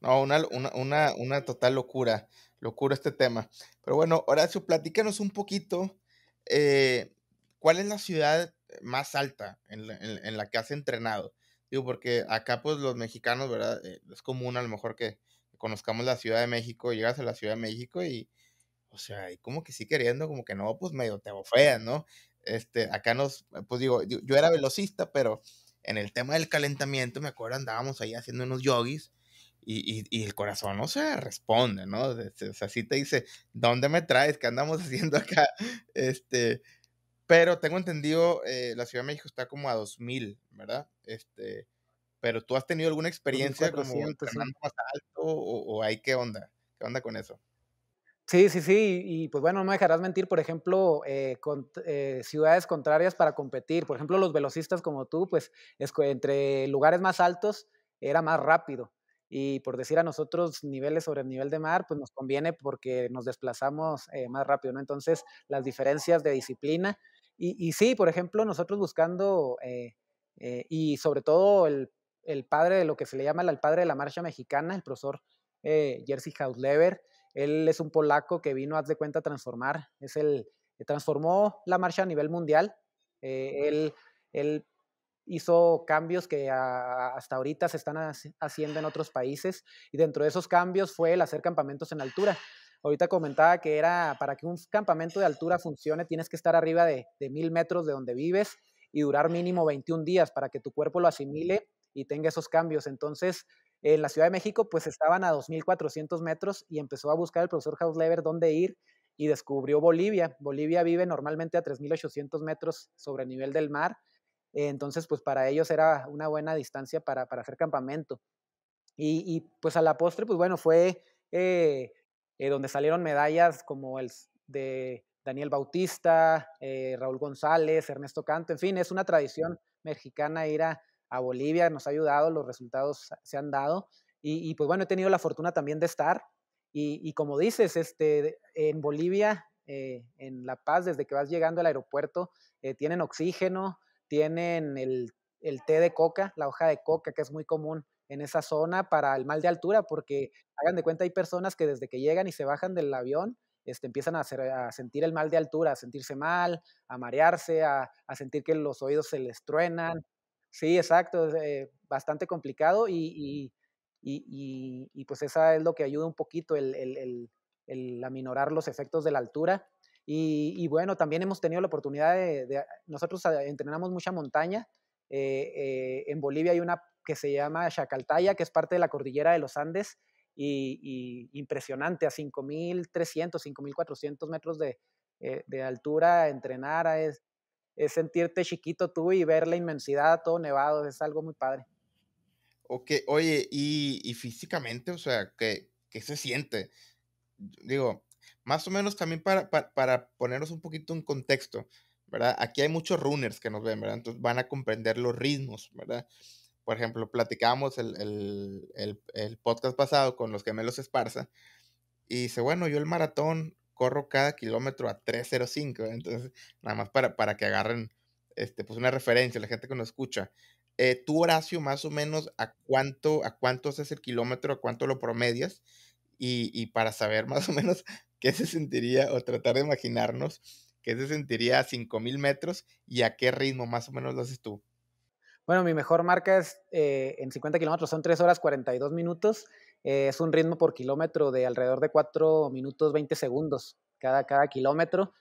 No, una, total locura, locura este tema. Pero bueno, Horacio, platícanos un poquito. Eh, ¿Cuál es la ciudad más alta en la que has entrenado? porque acá pues los mexicanos, ¿verdad? Eh, es común a lo mejor que conozcamos la Ciudad de México, llegas a la Ciudad de México y, o sea, y como que sí queriendo, como que no, pues medio te bofean, ¿no? Este, acá nos, pues digo, yo era velocista, pero en el tema del calentamiento, me acuerdo, andábamos ahí haciendo unos yogis y, el corazón no se responde, ¿no? Este, o sea, sí te dice, ¿dónde me traes? ¿Qué andamos haciendo acá? Este, pero tengo entendido, eh, la Ciudad de México está como a 2000, ¿verdad? Este, pero tú has tenido alguna experiencia como más alto o, o qué onda, qué onda con eso. Sí, sí, sí, y pues bueno, no me dejarás mentir, por ejemplo, eh, con, eh, ciudades contrarias para competir, por ejemplo, los velocistas como tú, pues entre lugares más altos era más rápido y por decir a nosotros niveles sobre el nivel de mar, pues nos conviene porque nos desplazamos más rápido, ¿no? Entonces, las diferencias de disciplina y, sí, por ejemplo, nosotros buscando, eh, eh, y sobre todo el, padre de lo que se le llama el padre de la marcha mexicana, el profesor eh, Jerzy Hausleber, él es un polaco que vino, haz de cuenta, a transformar, es el, transformó la marcha a nivel mundial, eh, él, hizo cambios que hasta ahorita se están haciendo en otros países y dentro de esos cambios fue el hacer campamentos en altura. Ahorita comentaba que era para que un campamento de altura funcione, tienes que estar arriba de, de mil metros de donde vives y durar mínimo 21 días para que tu cuerpo lo asimile y tenga esos cambios. Entonces, en la Ciudad de México, pues estaban a 2.400 metros y empezó a buscar el profesor Hausleber dónde ir y descubrió Bolivia. Bolivia vive normalmente a 3.800 metros sobre el nivel del mar. Entonces, pues para ellos era una buena distancia para, para hacer campamento. Y, pues a la postre, pues bueno, fue eh, eh, donde salieron medallas como el de Daniel Bautista, eh, Raúl González, Ernesto Canto, en fin, es una tradición mexicana ir a, Bolivia, nos ha ayudado, los resultados se han dado y, pues bueno, he tenido la fortuna también de estar y, como dices, este, en Bolivia, eh, en La Paz, desde que vas llegando al aeropuerto, tienen oxígeno, tienen el té de coca, la hoja de coca que es muy común en esa zona para el mal de altura, porque hagan de cuenta, hay personas que desde que llegan y se bajan del avión, este, empiezan a, sentir el mal de altura, a sentirse mal, a marearse, a, sentir que los oídos se les truenan. Sí, exacto, es, eh, bastante complicado y, pues esa es lo que ayuda un poquito el, el, el, aminorar los efectos de la altura. Y, bueno, también hemos tenido la oportunidad de, nosotros eh, entrenamos mucha montaña. Eh, en Bolivia hay una que se llama Chacaltaya, que es parte de la cordillera de los Andes, y, impresionante, a 5.300, 5.400 metros de, eh, de altura, entrenar, es, sentirte chiquito tú y ver la inmensidad, todo nevado, es algo muy padre. Ok, oye, y, físicamente, o sea, ¿qué, se siente? Digo, más o menos también para, para, para ponernos un poquito en contexto, ¿verdad? Aquí hay muchos runners que nos ven, ¿verdad? Entonces van a comprender los ritmos, ¿verdad? Por ejemplo, platicábamos el, podcast pasado con los gemelos Esparza y dice, bueno, yo el maratón corro cada kilómetro a 3.05, entonces nada más para, para que agarren este, pues una referencia, la gente que nos escucha. tu eh, tú, Horacio, más o menos, ¿a cuánto, a cuánto haces el kilómetro, a cuánto lo promedias? Y, y, para saber más o menos qué se sentiría o tratar de imaginarnos qué se sentiría a 5.000 metros y a qué ritmo más o menos lo haces tú. Bueno, mi mejor marca es eh, en 50 kilómetros, son 3 horas 42 minutos. Eh, es un ritmo por kilómetro de alrededor de 4 minutos 20 segundos cada, cada kilómetro.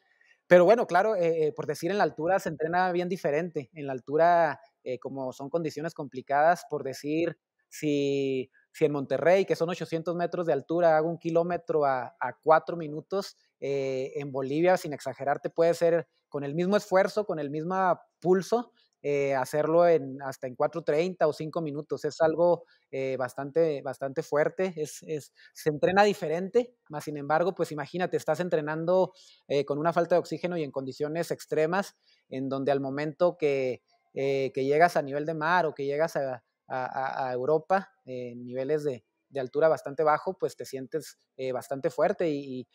Pero bueno, claro, eh, por decir en la altura se entrena bien diferente. En la altura, como son condiciones complicadas, por decir, si, en Monterrey, que son 800 metros de altura, hago un kilómetro a, a 4 minutos, en Bolivia, sin exagerarte, puede ser con el mismo esfuerzo, con el mismo pulso, eh, hacerlo hasta en 4.30 o 5 minutos. Es algo eh, bastante, bastante fuerte, es, se entrena diferente, más sin embargo, pues imagínate, estás entrenando eh, con una falta de oxígeno y en condiciones extremas, en donde al momento que, llegas a nivel de mar o que llegas a, Europa en Europa, niveles de, altura bastante bajo, pues te sientes bastante fuerte y,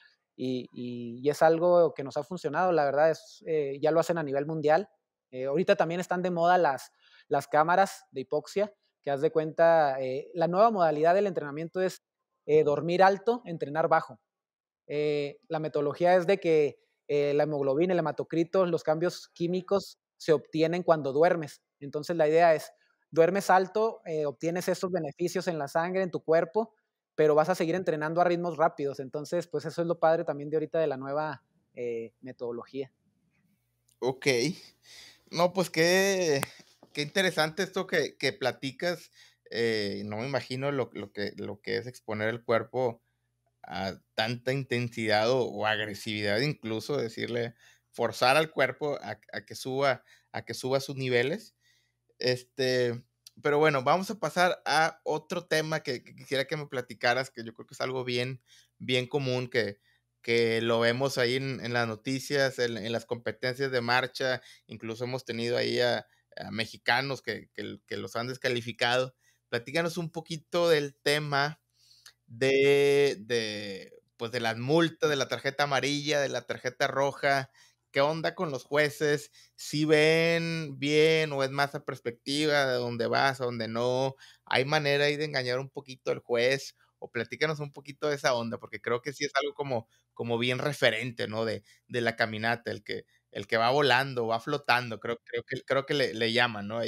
es algo que nos ha funcionado, la verdad, es, ya lo hacen a nivel mundial, eh, ahorita también están de moda las, las cámaras de hipoxia, que haz de cuenta, eh, la nueva modalidad del entrenamiento es eh, dormir alto, entrenar bajo. la metodología es de que la hemoglobina, el hematocrito, los cambios químicos se obtienen cuando duermes. Entonces la idea es, duermes alto, obtienes esos beneficios en la sangre, en tu cuerpo, pero vas a seguir entrenando a ritmos rápidos. Entonces, pues eso es lo padre también de ahorita de la nueva metodología. Ok. No, pues qué, qué interesante esto que, platicas. Eh, no me imagino lo, que, lo que es exponer el cuerpo a tanta intensidad o, agresividad, incluso decirle, forzar al cuerpo a, que suba, a que suba sus niveles. Este, pero bueno, vamos a pasar a otro tema que, que, quisiera que me platicaras, que yo creo que es algo bien, bien común que, que lo vemos ahí en, las noticias, en, las competencias de marcha, incluso hemos tenido ahí a, mexicanos que, los han descalificado. Platícanos un poquito del tema de, pues de las multas, de la tarjeta amarilla, de la tarjeta roja, qué onda con los jueces, si ven bien o es más a perspectiva de dónde vas, a dónde no, hay manera ahí de engañar un poquito al juez o platícanos un poquito de esa onda, porque creo que sí es algo como como bien referente, ¿no? De, la caminata, el que, el que va volando, va flotando, creo, creo que, creo que le, le llaman, ¿no?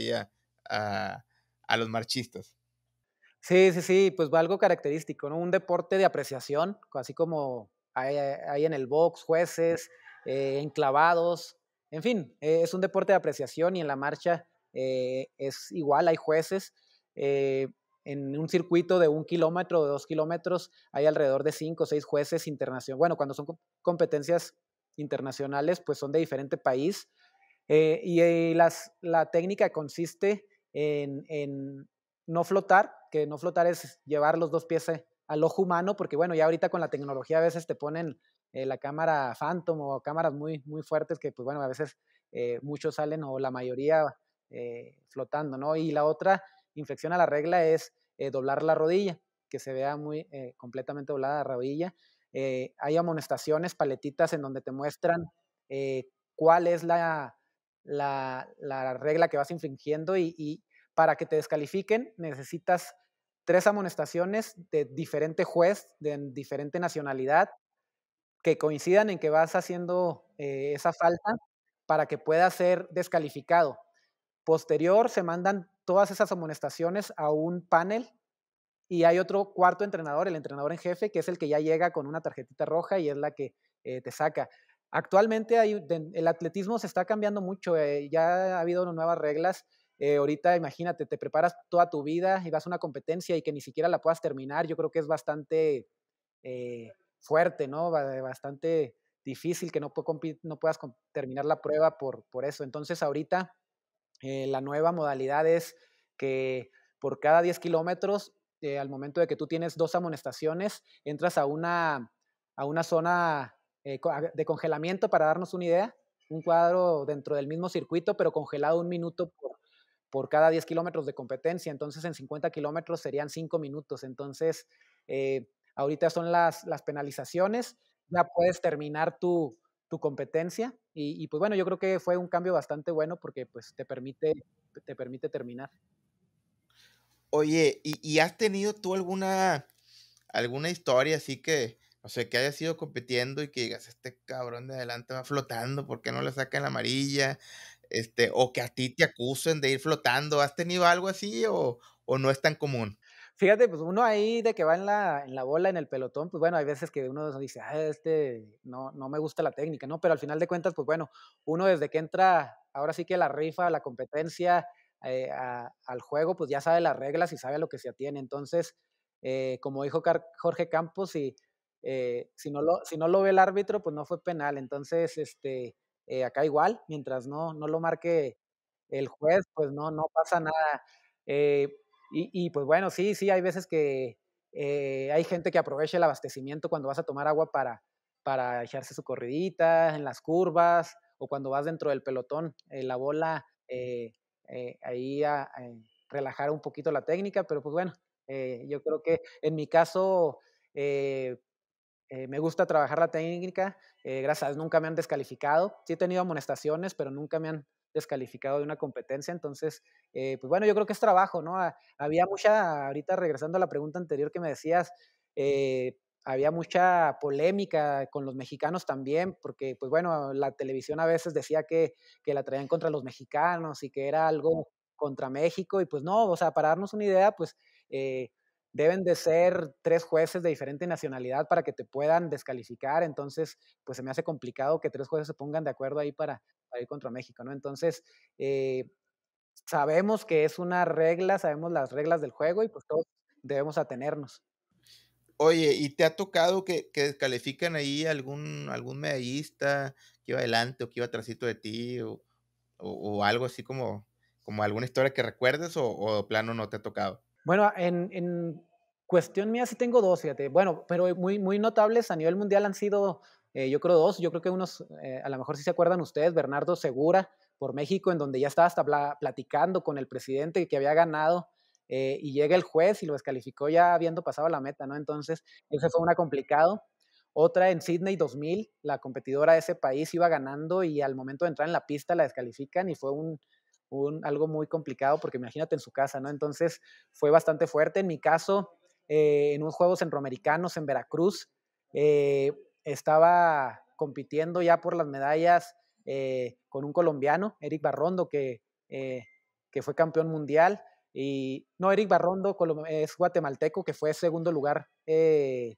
a, los marchistas. Sí, sí, sí, pues va algo característico, ¿no? Un deporte de apreciación, así como hay, en el box, jueces, eh, enclavados, en fin, eh, es un deporte de apreciación y en la marcha eh, es igual, hay jueces en un circuito de un kilómetro o dos kilómetros hay alrededor de cinco o seis jueces internacionales. Bueno, cuando son competencias internacionales, pues son de diferente país. Eh, y, eh, la técnica consiste en, no flotar, que no flotar es llevar los dos pies eh, al ojo humano, porque bueno, ya ahorita con la tecnología a veces te ponen la cámara Phantom o cámaras muy, muy fuertes que pues bueno, a veces muchos salen o la mayoría flotando, ¿no? Y la otra inflexión a la regla es eh, doblar la rodilla, que se vea muy eh, completamente doblada la rodilla. Eh, hay amonestaciones, paletitas en donde te muestran cuál es la, la, regla que vas infringiendo y, para que te descalifiquen necesitas tres amonestaciones de diferente juez, de diferente nacionalidad, que coincidan en que vas haciendo esa falta para que pueda ser descalificado. Posterior se mandan todas esas amonestaciones a un panel y hay otro cuarto entrenador, el entrenador en jefe, que es el que ya llega con una tarjetita roja y es la que eh, te saca. Actualmente el atletismo se está cambiando mucho, eh, ya ha habido nuevas reglas. Eh, ahorita imagínate, te preparas toda tu vida y vas a una competencia y que ni siquiera la puedas terminar, yo creo que es bastante fuerte, ¿no? Bastante difícil que no, no puedas terminar la prueba por, por eso. Entonces ahorita eh, la nueva modalidad es que por cada 10 kilómetros, eh, al momento de que tú tienes dos amonestaciones, entras a una, a una zona eh, de congelamiento para darnos una idea, un cuadro dentro del mismo circuito, pero congelado un minuto por, cada 10 kilómetros de competencia. Entonces, en 50 kilómetros serían 5 minutos. Entonces, ahorita son las, las penalizaciones. Ya puedes terminar tu, tu competencia. Y, pues bueno, yo creo que fue un cambio bastante bueno porque pues te permite, te permite terminar. Oye, ¿y, has tenido tú alguna, alguna historia así que, o sea, que hayas ido compitiendo y que digas, este cabrón de adelante va flotando, ¿por qué no le sacan la amarilla? Este, o que a ti te acusen de ir flotando, ¿has tenido algo así o no es tan común? Fíjate, pues uno ahí de que va en la, bola, en el pelotón, pues bueno, hay veces que uno dice, ah, este, no, no me gusta la técnica, ¿no? Pero al final de cuentas, pues bueno, uno desde que entra, ahora sí que la rifa, la competencia, eh, al juego, pues ya sabe las reglas y sabe a lo que se atiene. Entonces, eh, como dijo Jorge Campos, si, eh, si, no lo, si no lo ve el árbitro, pues no fue penal. Entonces, este, acá igual, mientras no, no lo marque el juez, pues no, no pasa nada. Y, pues bueno, sí, sí, hay veces que eh, hay gente que aprovecha el abastecimiento cuando vas a tomar agua para, para echarse su corridita en las curvas o cuando vas dentro del pelotón, eh, la bola eh, ahí a, relajar un poquito la técnica, pero pues bueno, yo creo que en mi caso me gusta trabajar la técnica, gracias, nunca me han descalificado, sí he tenido amonestaciones, pero nunca me han descalificado de una competencia. Entonces, eh, pues bueno, yo creo que es trabajo, ¿no? Ah, había mucha, ahorita regresando a la pregunta anterior que me decías, eh, había mucha polémica con los mexicanos también, porque pues bueno, la televisión a veces decía que, que la traían contra los mexicanos y que era algo contra México, y pues no, o sea, para darnos una idea, pues... Eh, deben de ser tres jueces de diferente nacionalidad para que te puedan descalificar. Entonces, pues se me hace complicado que tres jueces se pongan de acuerdo ahí para, para ir contra México, ¿no? Entonces, eh, sabemos que es una regla, sabemos las reglas del juego y pues todos debemos atenernos. Oye, ¿y te ha tocado que, que descalifican ahí algún, algún medallista que iba adelante o que iba trasito de ti o, o, algo así como, como alguna historia que recuerdes o, o plano no te ha tocado? Bueno, en, en, cuestión mía sí tengo dos, fíjate. Bueno, pero muy, muy notables a nivel mundial han sido eh, yo creo dos, yo creo que unos, eh, a lo mejor si se acuerdan ustedes, Bernardo Segura por México, en donde ya estaba hasta platicando con el presidente que había ganado eh, y llega el juez y lo descalificó ya habiendo pasado la meta, ¿no? Entonces, esa fue una complicado. Otra en Sydney 2000, la competidora de ese país iba ganando y al momento de entrar en la pista la descalifican y fue un, un algo muy complicado porque imagínate en su casa, ¿no? Entonces, fue bastante fuerte. En mi caso, en unos Juegos Centroamericanos en Veracruz, eh, estaba compitiendo ya por las medallas eh, con un colombiano, Eric Barrondo, que, eh, que fue campeón mundial. Y no, Eric Barrondo es guatemalteco, que fue segundo lugar eh,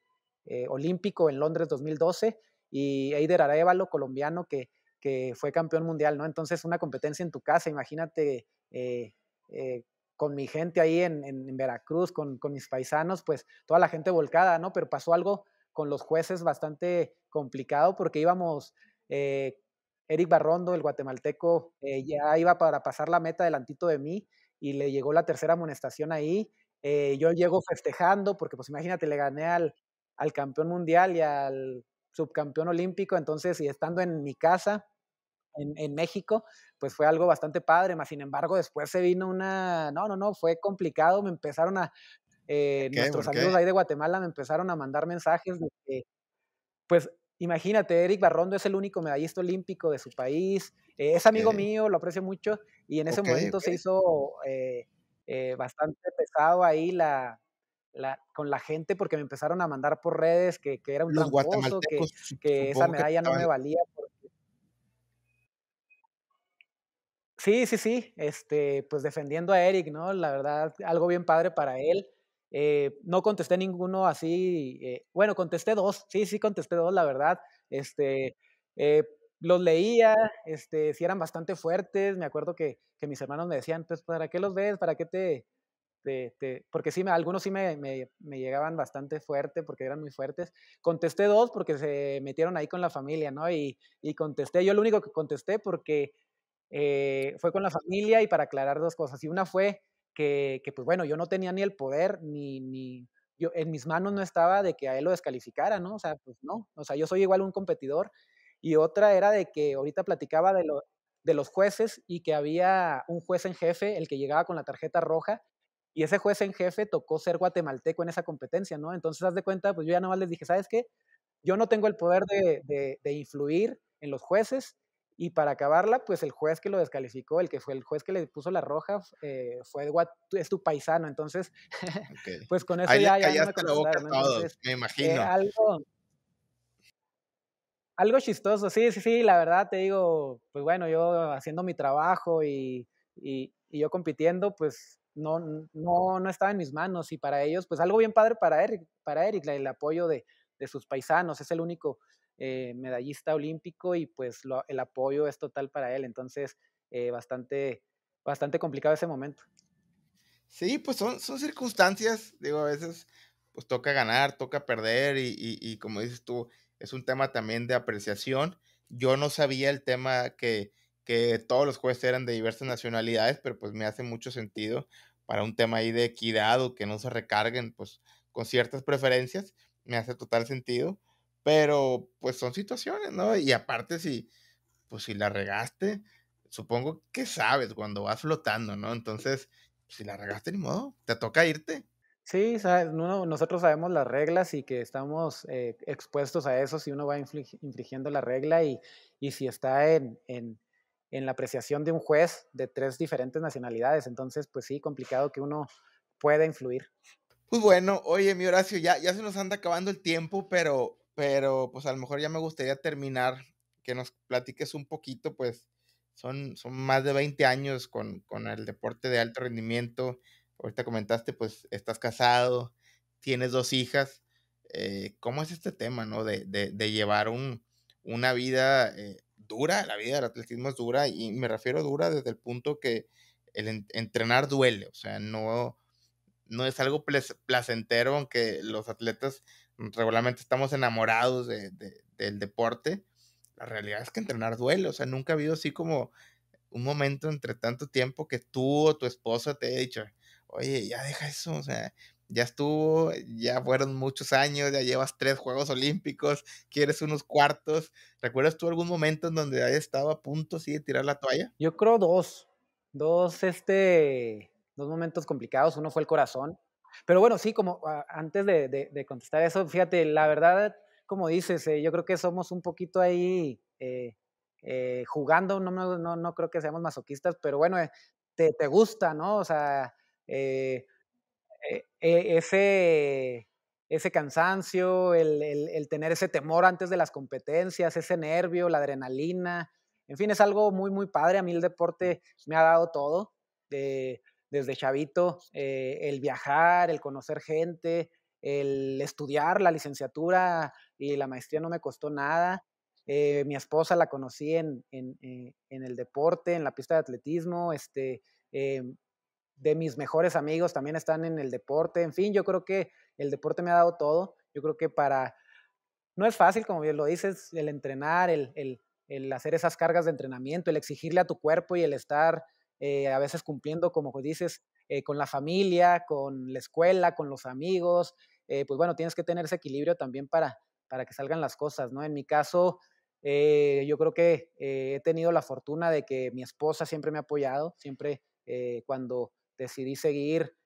olímpico en Londres 2012, y Eider Arevalo, colombiano, que, que fue campeón mundial, ¿no? Entonces, una competencia en tu casa, imagínate con mi gente ahí en, Veracruz, con, con, mis paisanos, pues toda la gente volcada, ¿no? Pero pasó algo con los jueces bastante complicado porque íbamos, eh, Eric Barrondo, el guatemalteco, eh, ya iba para pasar la meta delantito de mí y le llegó la tercera amonestación ahí. Eh, yo llego festejando porque pues imagínate, le gané al, al campeón mundial y al subcampeón olímpico, entonces y estando en mi casa, en, en, México, pues fue algo bastante padre, más sin embargo después se vino una, no, no, no, fue complicado, me empezaron a, eh, nuestros amigos ahí de Guatemala me empezaron a mandar mensajes de que, pues, imagínate, Eric Barrondo es el único medallista olímpico de su país, eh, es amigo mío, lo aprecio mucho, y en ese momento se hizo eh, bastante pesado ahí la, con la gente porque me empezaron a mandar por redes que, era un Los que, esa medalla no me valía. Sí, sí, sí, este, pues defendiendo a Eric, ¿no? La verdad, algo bien padre para él. Eh, no contesté ninguno así, eh, bueno, contesté dos, sí, sí contesté dos, la verdad. Este, eh, los leía, este, sí eran bastante fuertes, me acuerdo que, mis hermanos me decían, pues, ¿para qué los ves? ¿Para qué te...? Porque sí, algunos sí me, llegaban bastante fuerte porque eran muy fuertes. Contesté dos porque se metieron ahí con la familia, ¿no? Y, y contesté, yo lo único que contesté porque fue con la familia y para aclarar dos cosas. Y una fue que, pues bueno, yo no tenía ni el poder, ni, ni yo, en mis manos no estaba de que a él lo descalificara, ¿no? O sea, pues no, o sea, yo soy igual un competidor. Y otra era de que ahorita platicaba de, lo, de los jueces y que había un juez en jefe, el que llegaba con la tarjeta roja, y ese juez en jefe tocó ser guatemalteco en esa competencia, ¿no? Entonces, haz de cuenta, pues yo ya nada más les dije, ¿sabes qué? Yo no tengo el poder de, de influir en los jueces, y para acabarla, pues el juez que lo descalificó, el que fue el juez que le puso la roja, eh, fue es tu paisano. Entonces, pues con eso ya, ya me la boca me eh, imagino. algo, chistoso, sí, sí, sí, la verdad te digo, pues bueno, yo haciendo mi trabajo y, y, y yo compitiendo, pues no, no, no estaba en mis manos y para ellos, pues algo bien padre para Eric, para Eric el apoyo de, de sus paisanos, es el único eh, medallista olímpico y pues el apoyo es total para él. Entonces, eh, bastante, bastante complicado ese momento. Sí, pues son, son circunstancias, digo, a veces pues toca ganar, toca perder y, como dices tú, es un tema también de apreciación. Yo no sabía el tema que, que todos los jueces eran de diversas nacionalidades, pero pues me hace mucho sentido para un tema ahí de equidad o que no se recarguen pues con ciertas preferencias, me hace total sentido. Pero pues son situaciones, ¿no? Y aparte si, pues si la regaste, supongo que sabes cuando vas flotando, ¿no? Entonces, pues, si la regaste ni modo, te toca irte. Sí, sabes, nosotros sabemos las reglas y que estamos eh, expuestos a eso si uno va infringiendo la regla y, si está en, la apreciación de un juez de tres diferentes nacionalidades. Entonces, pues sí, complicado que uno pueda influir. Pues bueno, oye, mi Horacio, ya, ya se nos anda acabando el tiempo, pero pero pues a lo mejor ya me gustaría terminar, que nos platiques un poquito, pues son, son más de 20 años con, el deporte de alto rendimiento. Ahorita comentaste, pues estás casado, tienes dos hijas. Eh, ¿Cómo es este tema, no? De, de, llevar un, una vida eh, dura, la vida del atletismo es dura, y me refiero dura desde el punto que el entrenar duele, o sea, no, no es algo placentero, aunque los atletas regularmente estamos enamorados de, del deporte, la realidad es que entrenar duele, o sea, nunca ha habido así como un momento entre tanto tiempo que tú o tu esposa te haya dicho, oye, ya deja eso, o sea, ya estuvo, ya fueron muchos años, ya llevas tres Juegos Olímpicos, quieres unos cuartos. ¿Recuerdas tú algún momento en donde hayas estado a punto sí, de tirar la toalla? Yo creo dos, dos, este, dos momentos complicados. Uno fue el corazón, pero bueno, sí, como ah, antes de, contestar eso, fíjate, la verdad, como dices, eh, yo creo que somos un poquito ahí eh, eh, jugando, no, no, creo que seamos masoquistas, pero bueno, te, te, gusta, ¿no? O sea, e, ese, ese cansancio, el, el, tener ese temor antes de las competencias, ese nervio, la adrenalina, en fin, es algo muy, muy padre. A mí el deporte me ha dado todo. de desde chavito, eh, el viajar, el conocer gente, el estudiar la licenciatura y la maestría no me costó nada. Eh, mi esposa la conocí en, eh, en, el deporte, en la pista de atletismo, este, de mis mejores amigos también están en el deporte, en fin, yo creo que el deporte me ha dado todo, yo creo que para, no es fácil, como bien lo dices, el entrenar, el hacer esas cargas de entrenamiento, el exigirle a tu cuerpo y el estar eh, a veces cumpliendo, como dices, eh, con la familia, con la escuela, con los amigos, eh, pues bueno, tienes que tener ese equilibrio también para, para que salgan las cosas, ¿no? En mi caso, yo creo que he tenido la fortuna de que mi esposa siempre me ha apoyado, siempre cuando decidí seguir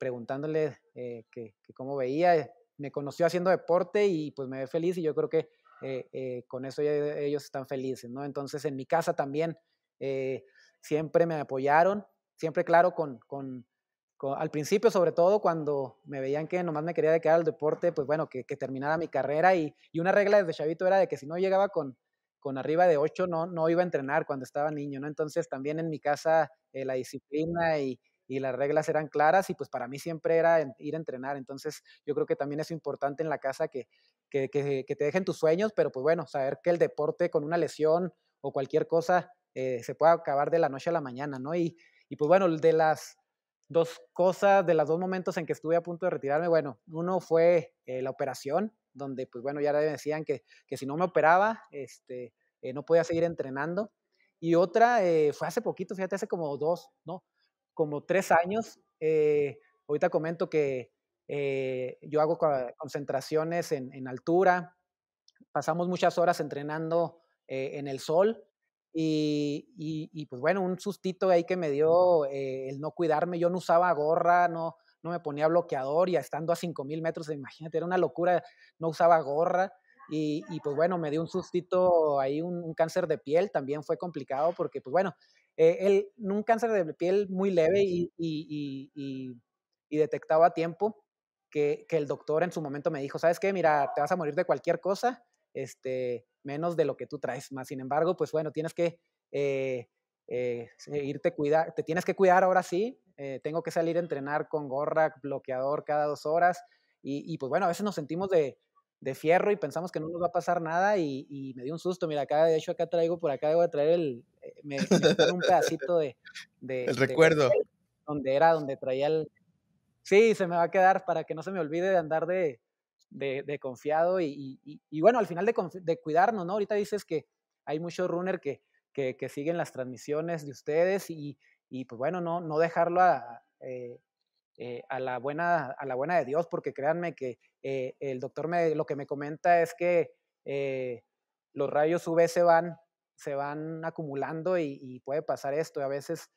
preguntándole que, cómo veía, me conoció haciendo deporte y pues me ve feliz y yo creo que con eso ellos están felices, ¿no? Entonces en mi casa también siempre me apoyaron, siempre claro con, con, al principio sobre todo cuando me veían que nomás me quería dedicar al deporte, pues bueno, que, terminara mi carrera y, una regla desde chavito era de que si no llegaba con, con arriba de 8 no, no iba a entrenar cuando estaba niño, ¿no? Entonces también en mi casa eh, la disciplina y, las reglas eran claras y pues para mí siempre era ir a entrenar. Entonces yo creo que también es importante en la casa que, que, que, que te dejen tus sueños, pero pues bueno, saber que el deporte con una lesión o cualquier cosa eh, se pueda acabar de la noche a la mañana, ¿no? Y, y pues bueno, de las dos cosas, de los dos momentos en que estuve a punto de retirarme, bueno, uno fue eh, la operación, donde pues bueno, ya me decían que, que si no me operaba, este, eh, no podía seguir entrenando. Y otra fue hace poquito, fíjate, hace como dos, ¿no? Como tres años. ahorita comento que yo hago concentraciones en, en altura, pasamos muchas horas entrenando en el sol y, y, pues bueno, un sustito ahí que me dio eh, el no cuidarme. Yo no usaba gorra, no, no me ponía bloqueador y estando a 5000 metros, imagínate, era una locura, no usaba gorra. Y, y pues bueno, me dio un sustito ahí, un, cáncer de piel también fue complicado porque pues bueno, eh, un cáncer de piel muy leve y, y detectado a tiempo que, que el doctor en su momento me dijo, ¿sabes qué? Mira, te vas a morir de cualquier cosa, este, menos de lo que tú traes. Más sin embargo, pues bueno, tienes que eh, eh, irte cuidar, te tienes que cuidar ahora sí. Eh, tengo que salir a entrenar con gorra, bloqueador cada dos horas. Y, pues bueno, a veces nos sentimos de, fierro y pensamos que no nos va a pasar nada. Y, me dio un susto. Mira, acá, de hecho, acá traigo, por acá debo a traer el, me, un pedacito de. el recuerdo. donde era, donde traía el. Sí, se me va a quedar para que no se me olvide de andar de, de, confiado y, bueno, al final de, cuidarnos, ¿no? Ahorita dices que hay muchos runner que, siguen las transmisiones de ustedes y, pues bueno, no, dejarlo eh, eh, a, la buena, a la buena de Dios, porque créanme que eh, el doctor me, lo que me comenta es que los rayos UV se van, se van acumulando y, puede pasar esto. a veces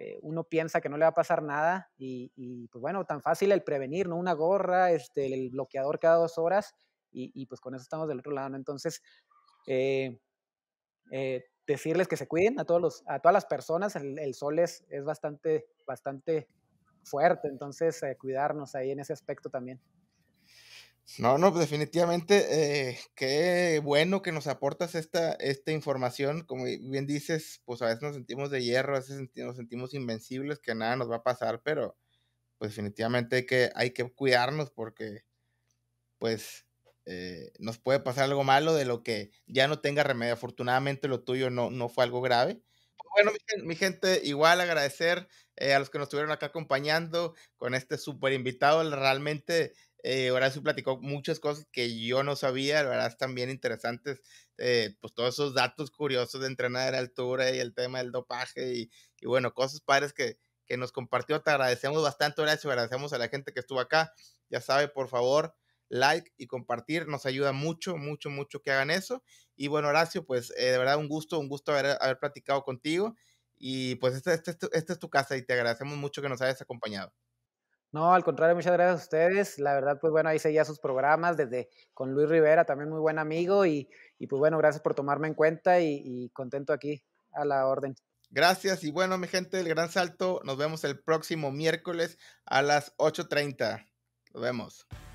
eh, uno piensa que no le va a pasar nada y, pues bueno, tan fácil el prevenir, ¿no? Una gorra, este, el bloqueador cada dos horas y, pues con eso estamos del otro lado, Entonces, eh, eh, decirles que se cuiden a, todos los, a todas las personas, el, el sol es, es bastante, bastante fuerte, entonces cuidarnos ahí en ese aspecto también. No, no, pues, definitivamente, eh, qué bueno que nos aportas esta, esta información. Como bien dices, pues a veces nos sentimos de hierro, a veces nos sentimos invencibles, que nada nos va a pasar, pero pues definitivamente hay que, hay que cuidarnos porque pues eh, nos puede pasar algo malo de lo que ya no tenga remedio. Afortunadamente lo tuyo no, no fue algo grave. Bueno, mi, gente, igual agradecer eh, a los que nos estuvieron acá acompañando con este súper invitado. Realmente eh, Horacio platicó muchas cosas que yo no sabía, la verdad están bien interesantes, eh, pues todos esos datos curiosos de entrenar a altura y el tema del dopaje y, y bueno, cosas padres que, nos compartió. Te agradecemos bastante, Horacio, agradecemos a la gente que estuvo acá. Ya sabe, por favor, like y compartir, nos ayuda mucho, mucho, mucho que hagan eso. Y bueno, Horacio, pues eh, de verdad un gusto, un gusto haber, haber platicado contigo y pues esta es tu casa y te agradecemos mucho que nos hayas acompañado. No, al contrario, muchas gracias a ustedes. La verdad, pues bueno, ahí seguía sus programas desde con Luis Rivera, también muy buen amigo. Y, pues bueno, gracias por tomarme en cuenta y, y contento aquí a la orden. Gracias y bueno, mi gente del Gran Salto, nos vemos el próximo miércoles a las 8.30. Nos vemos.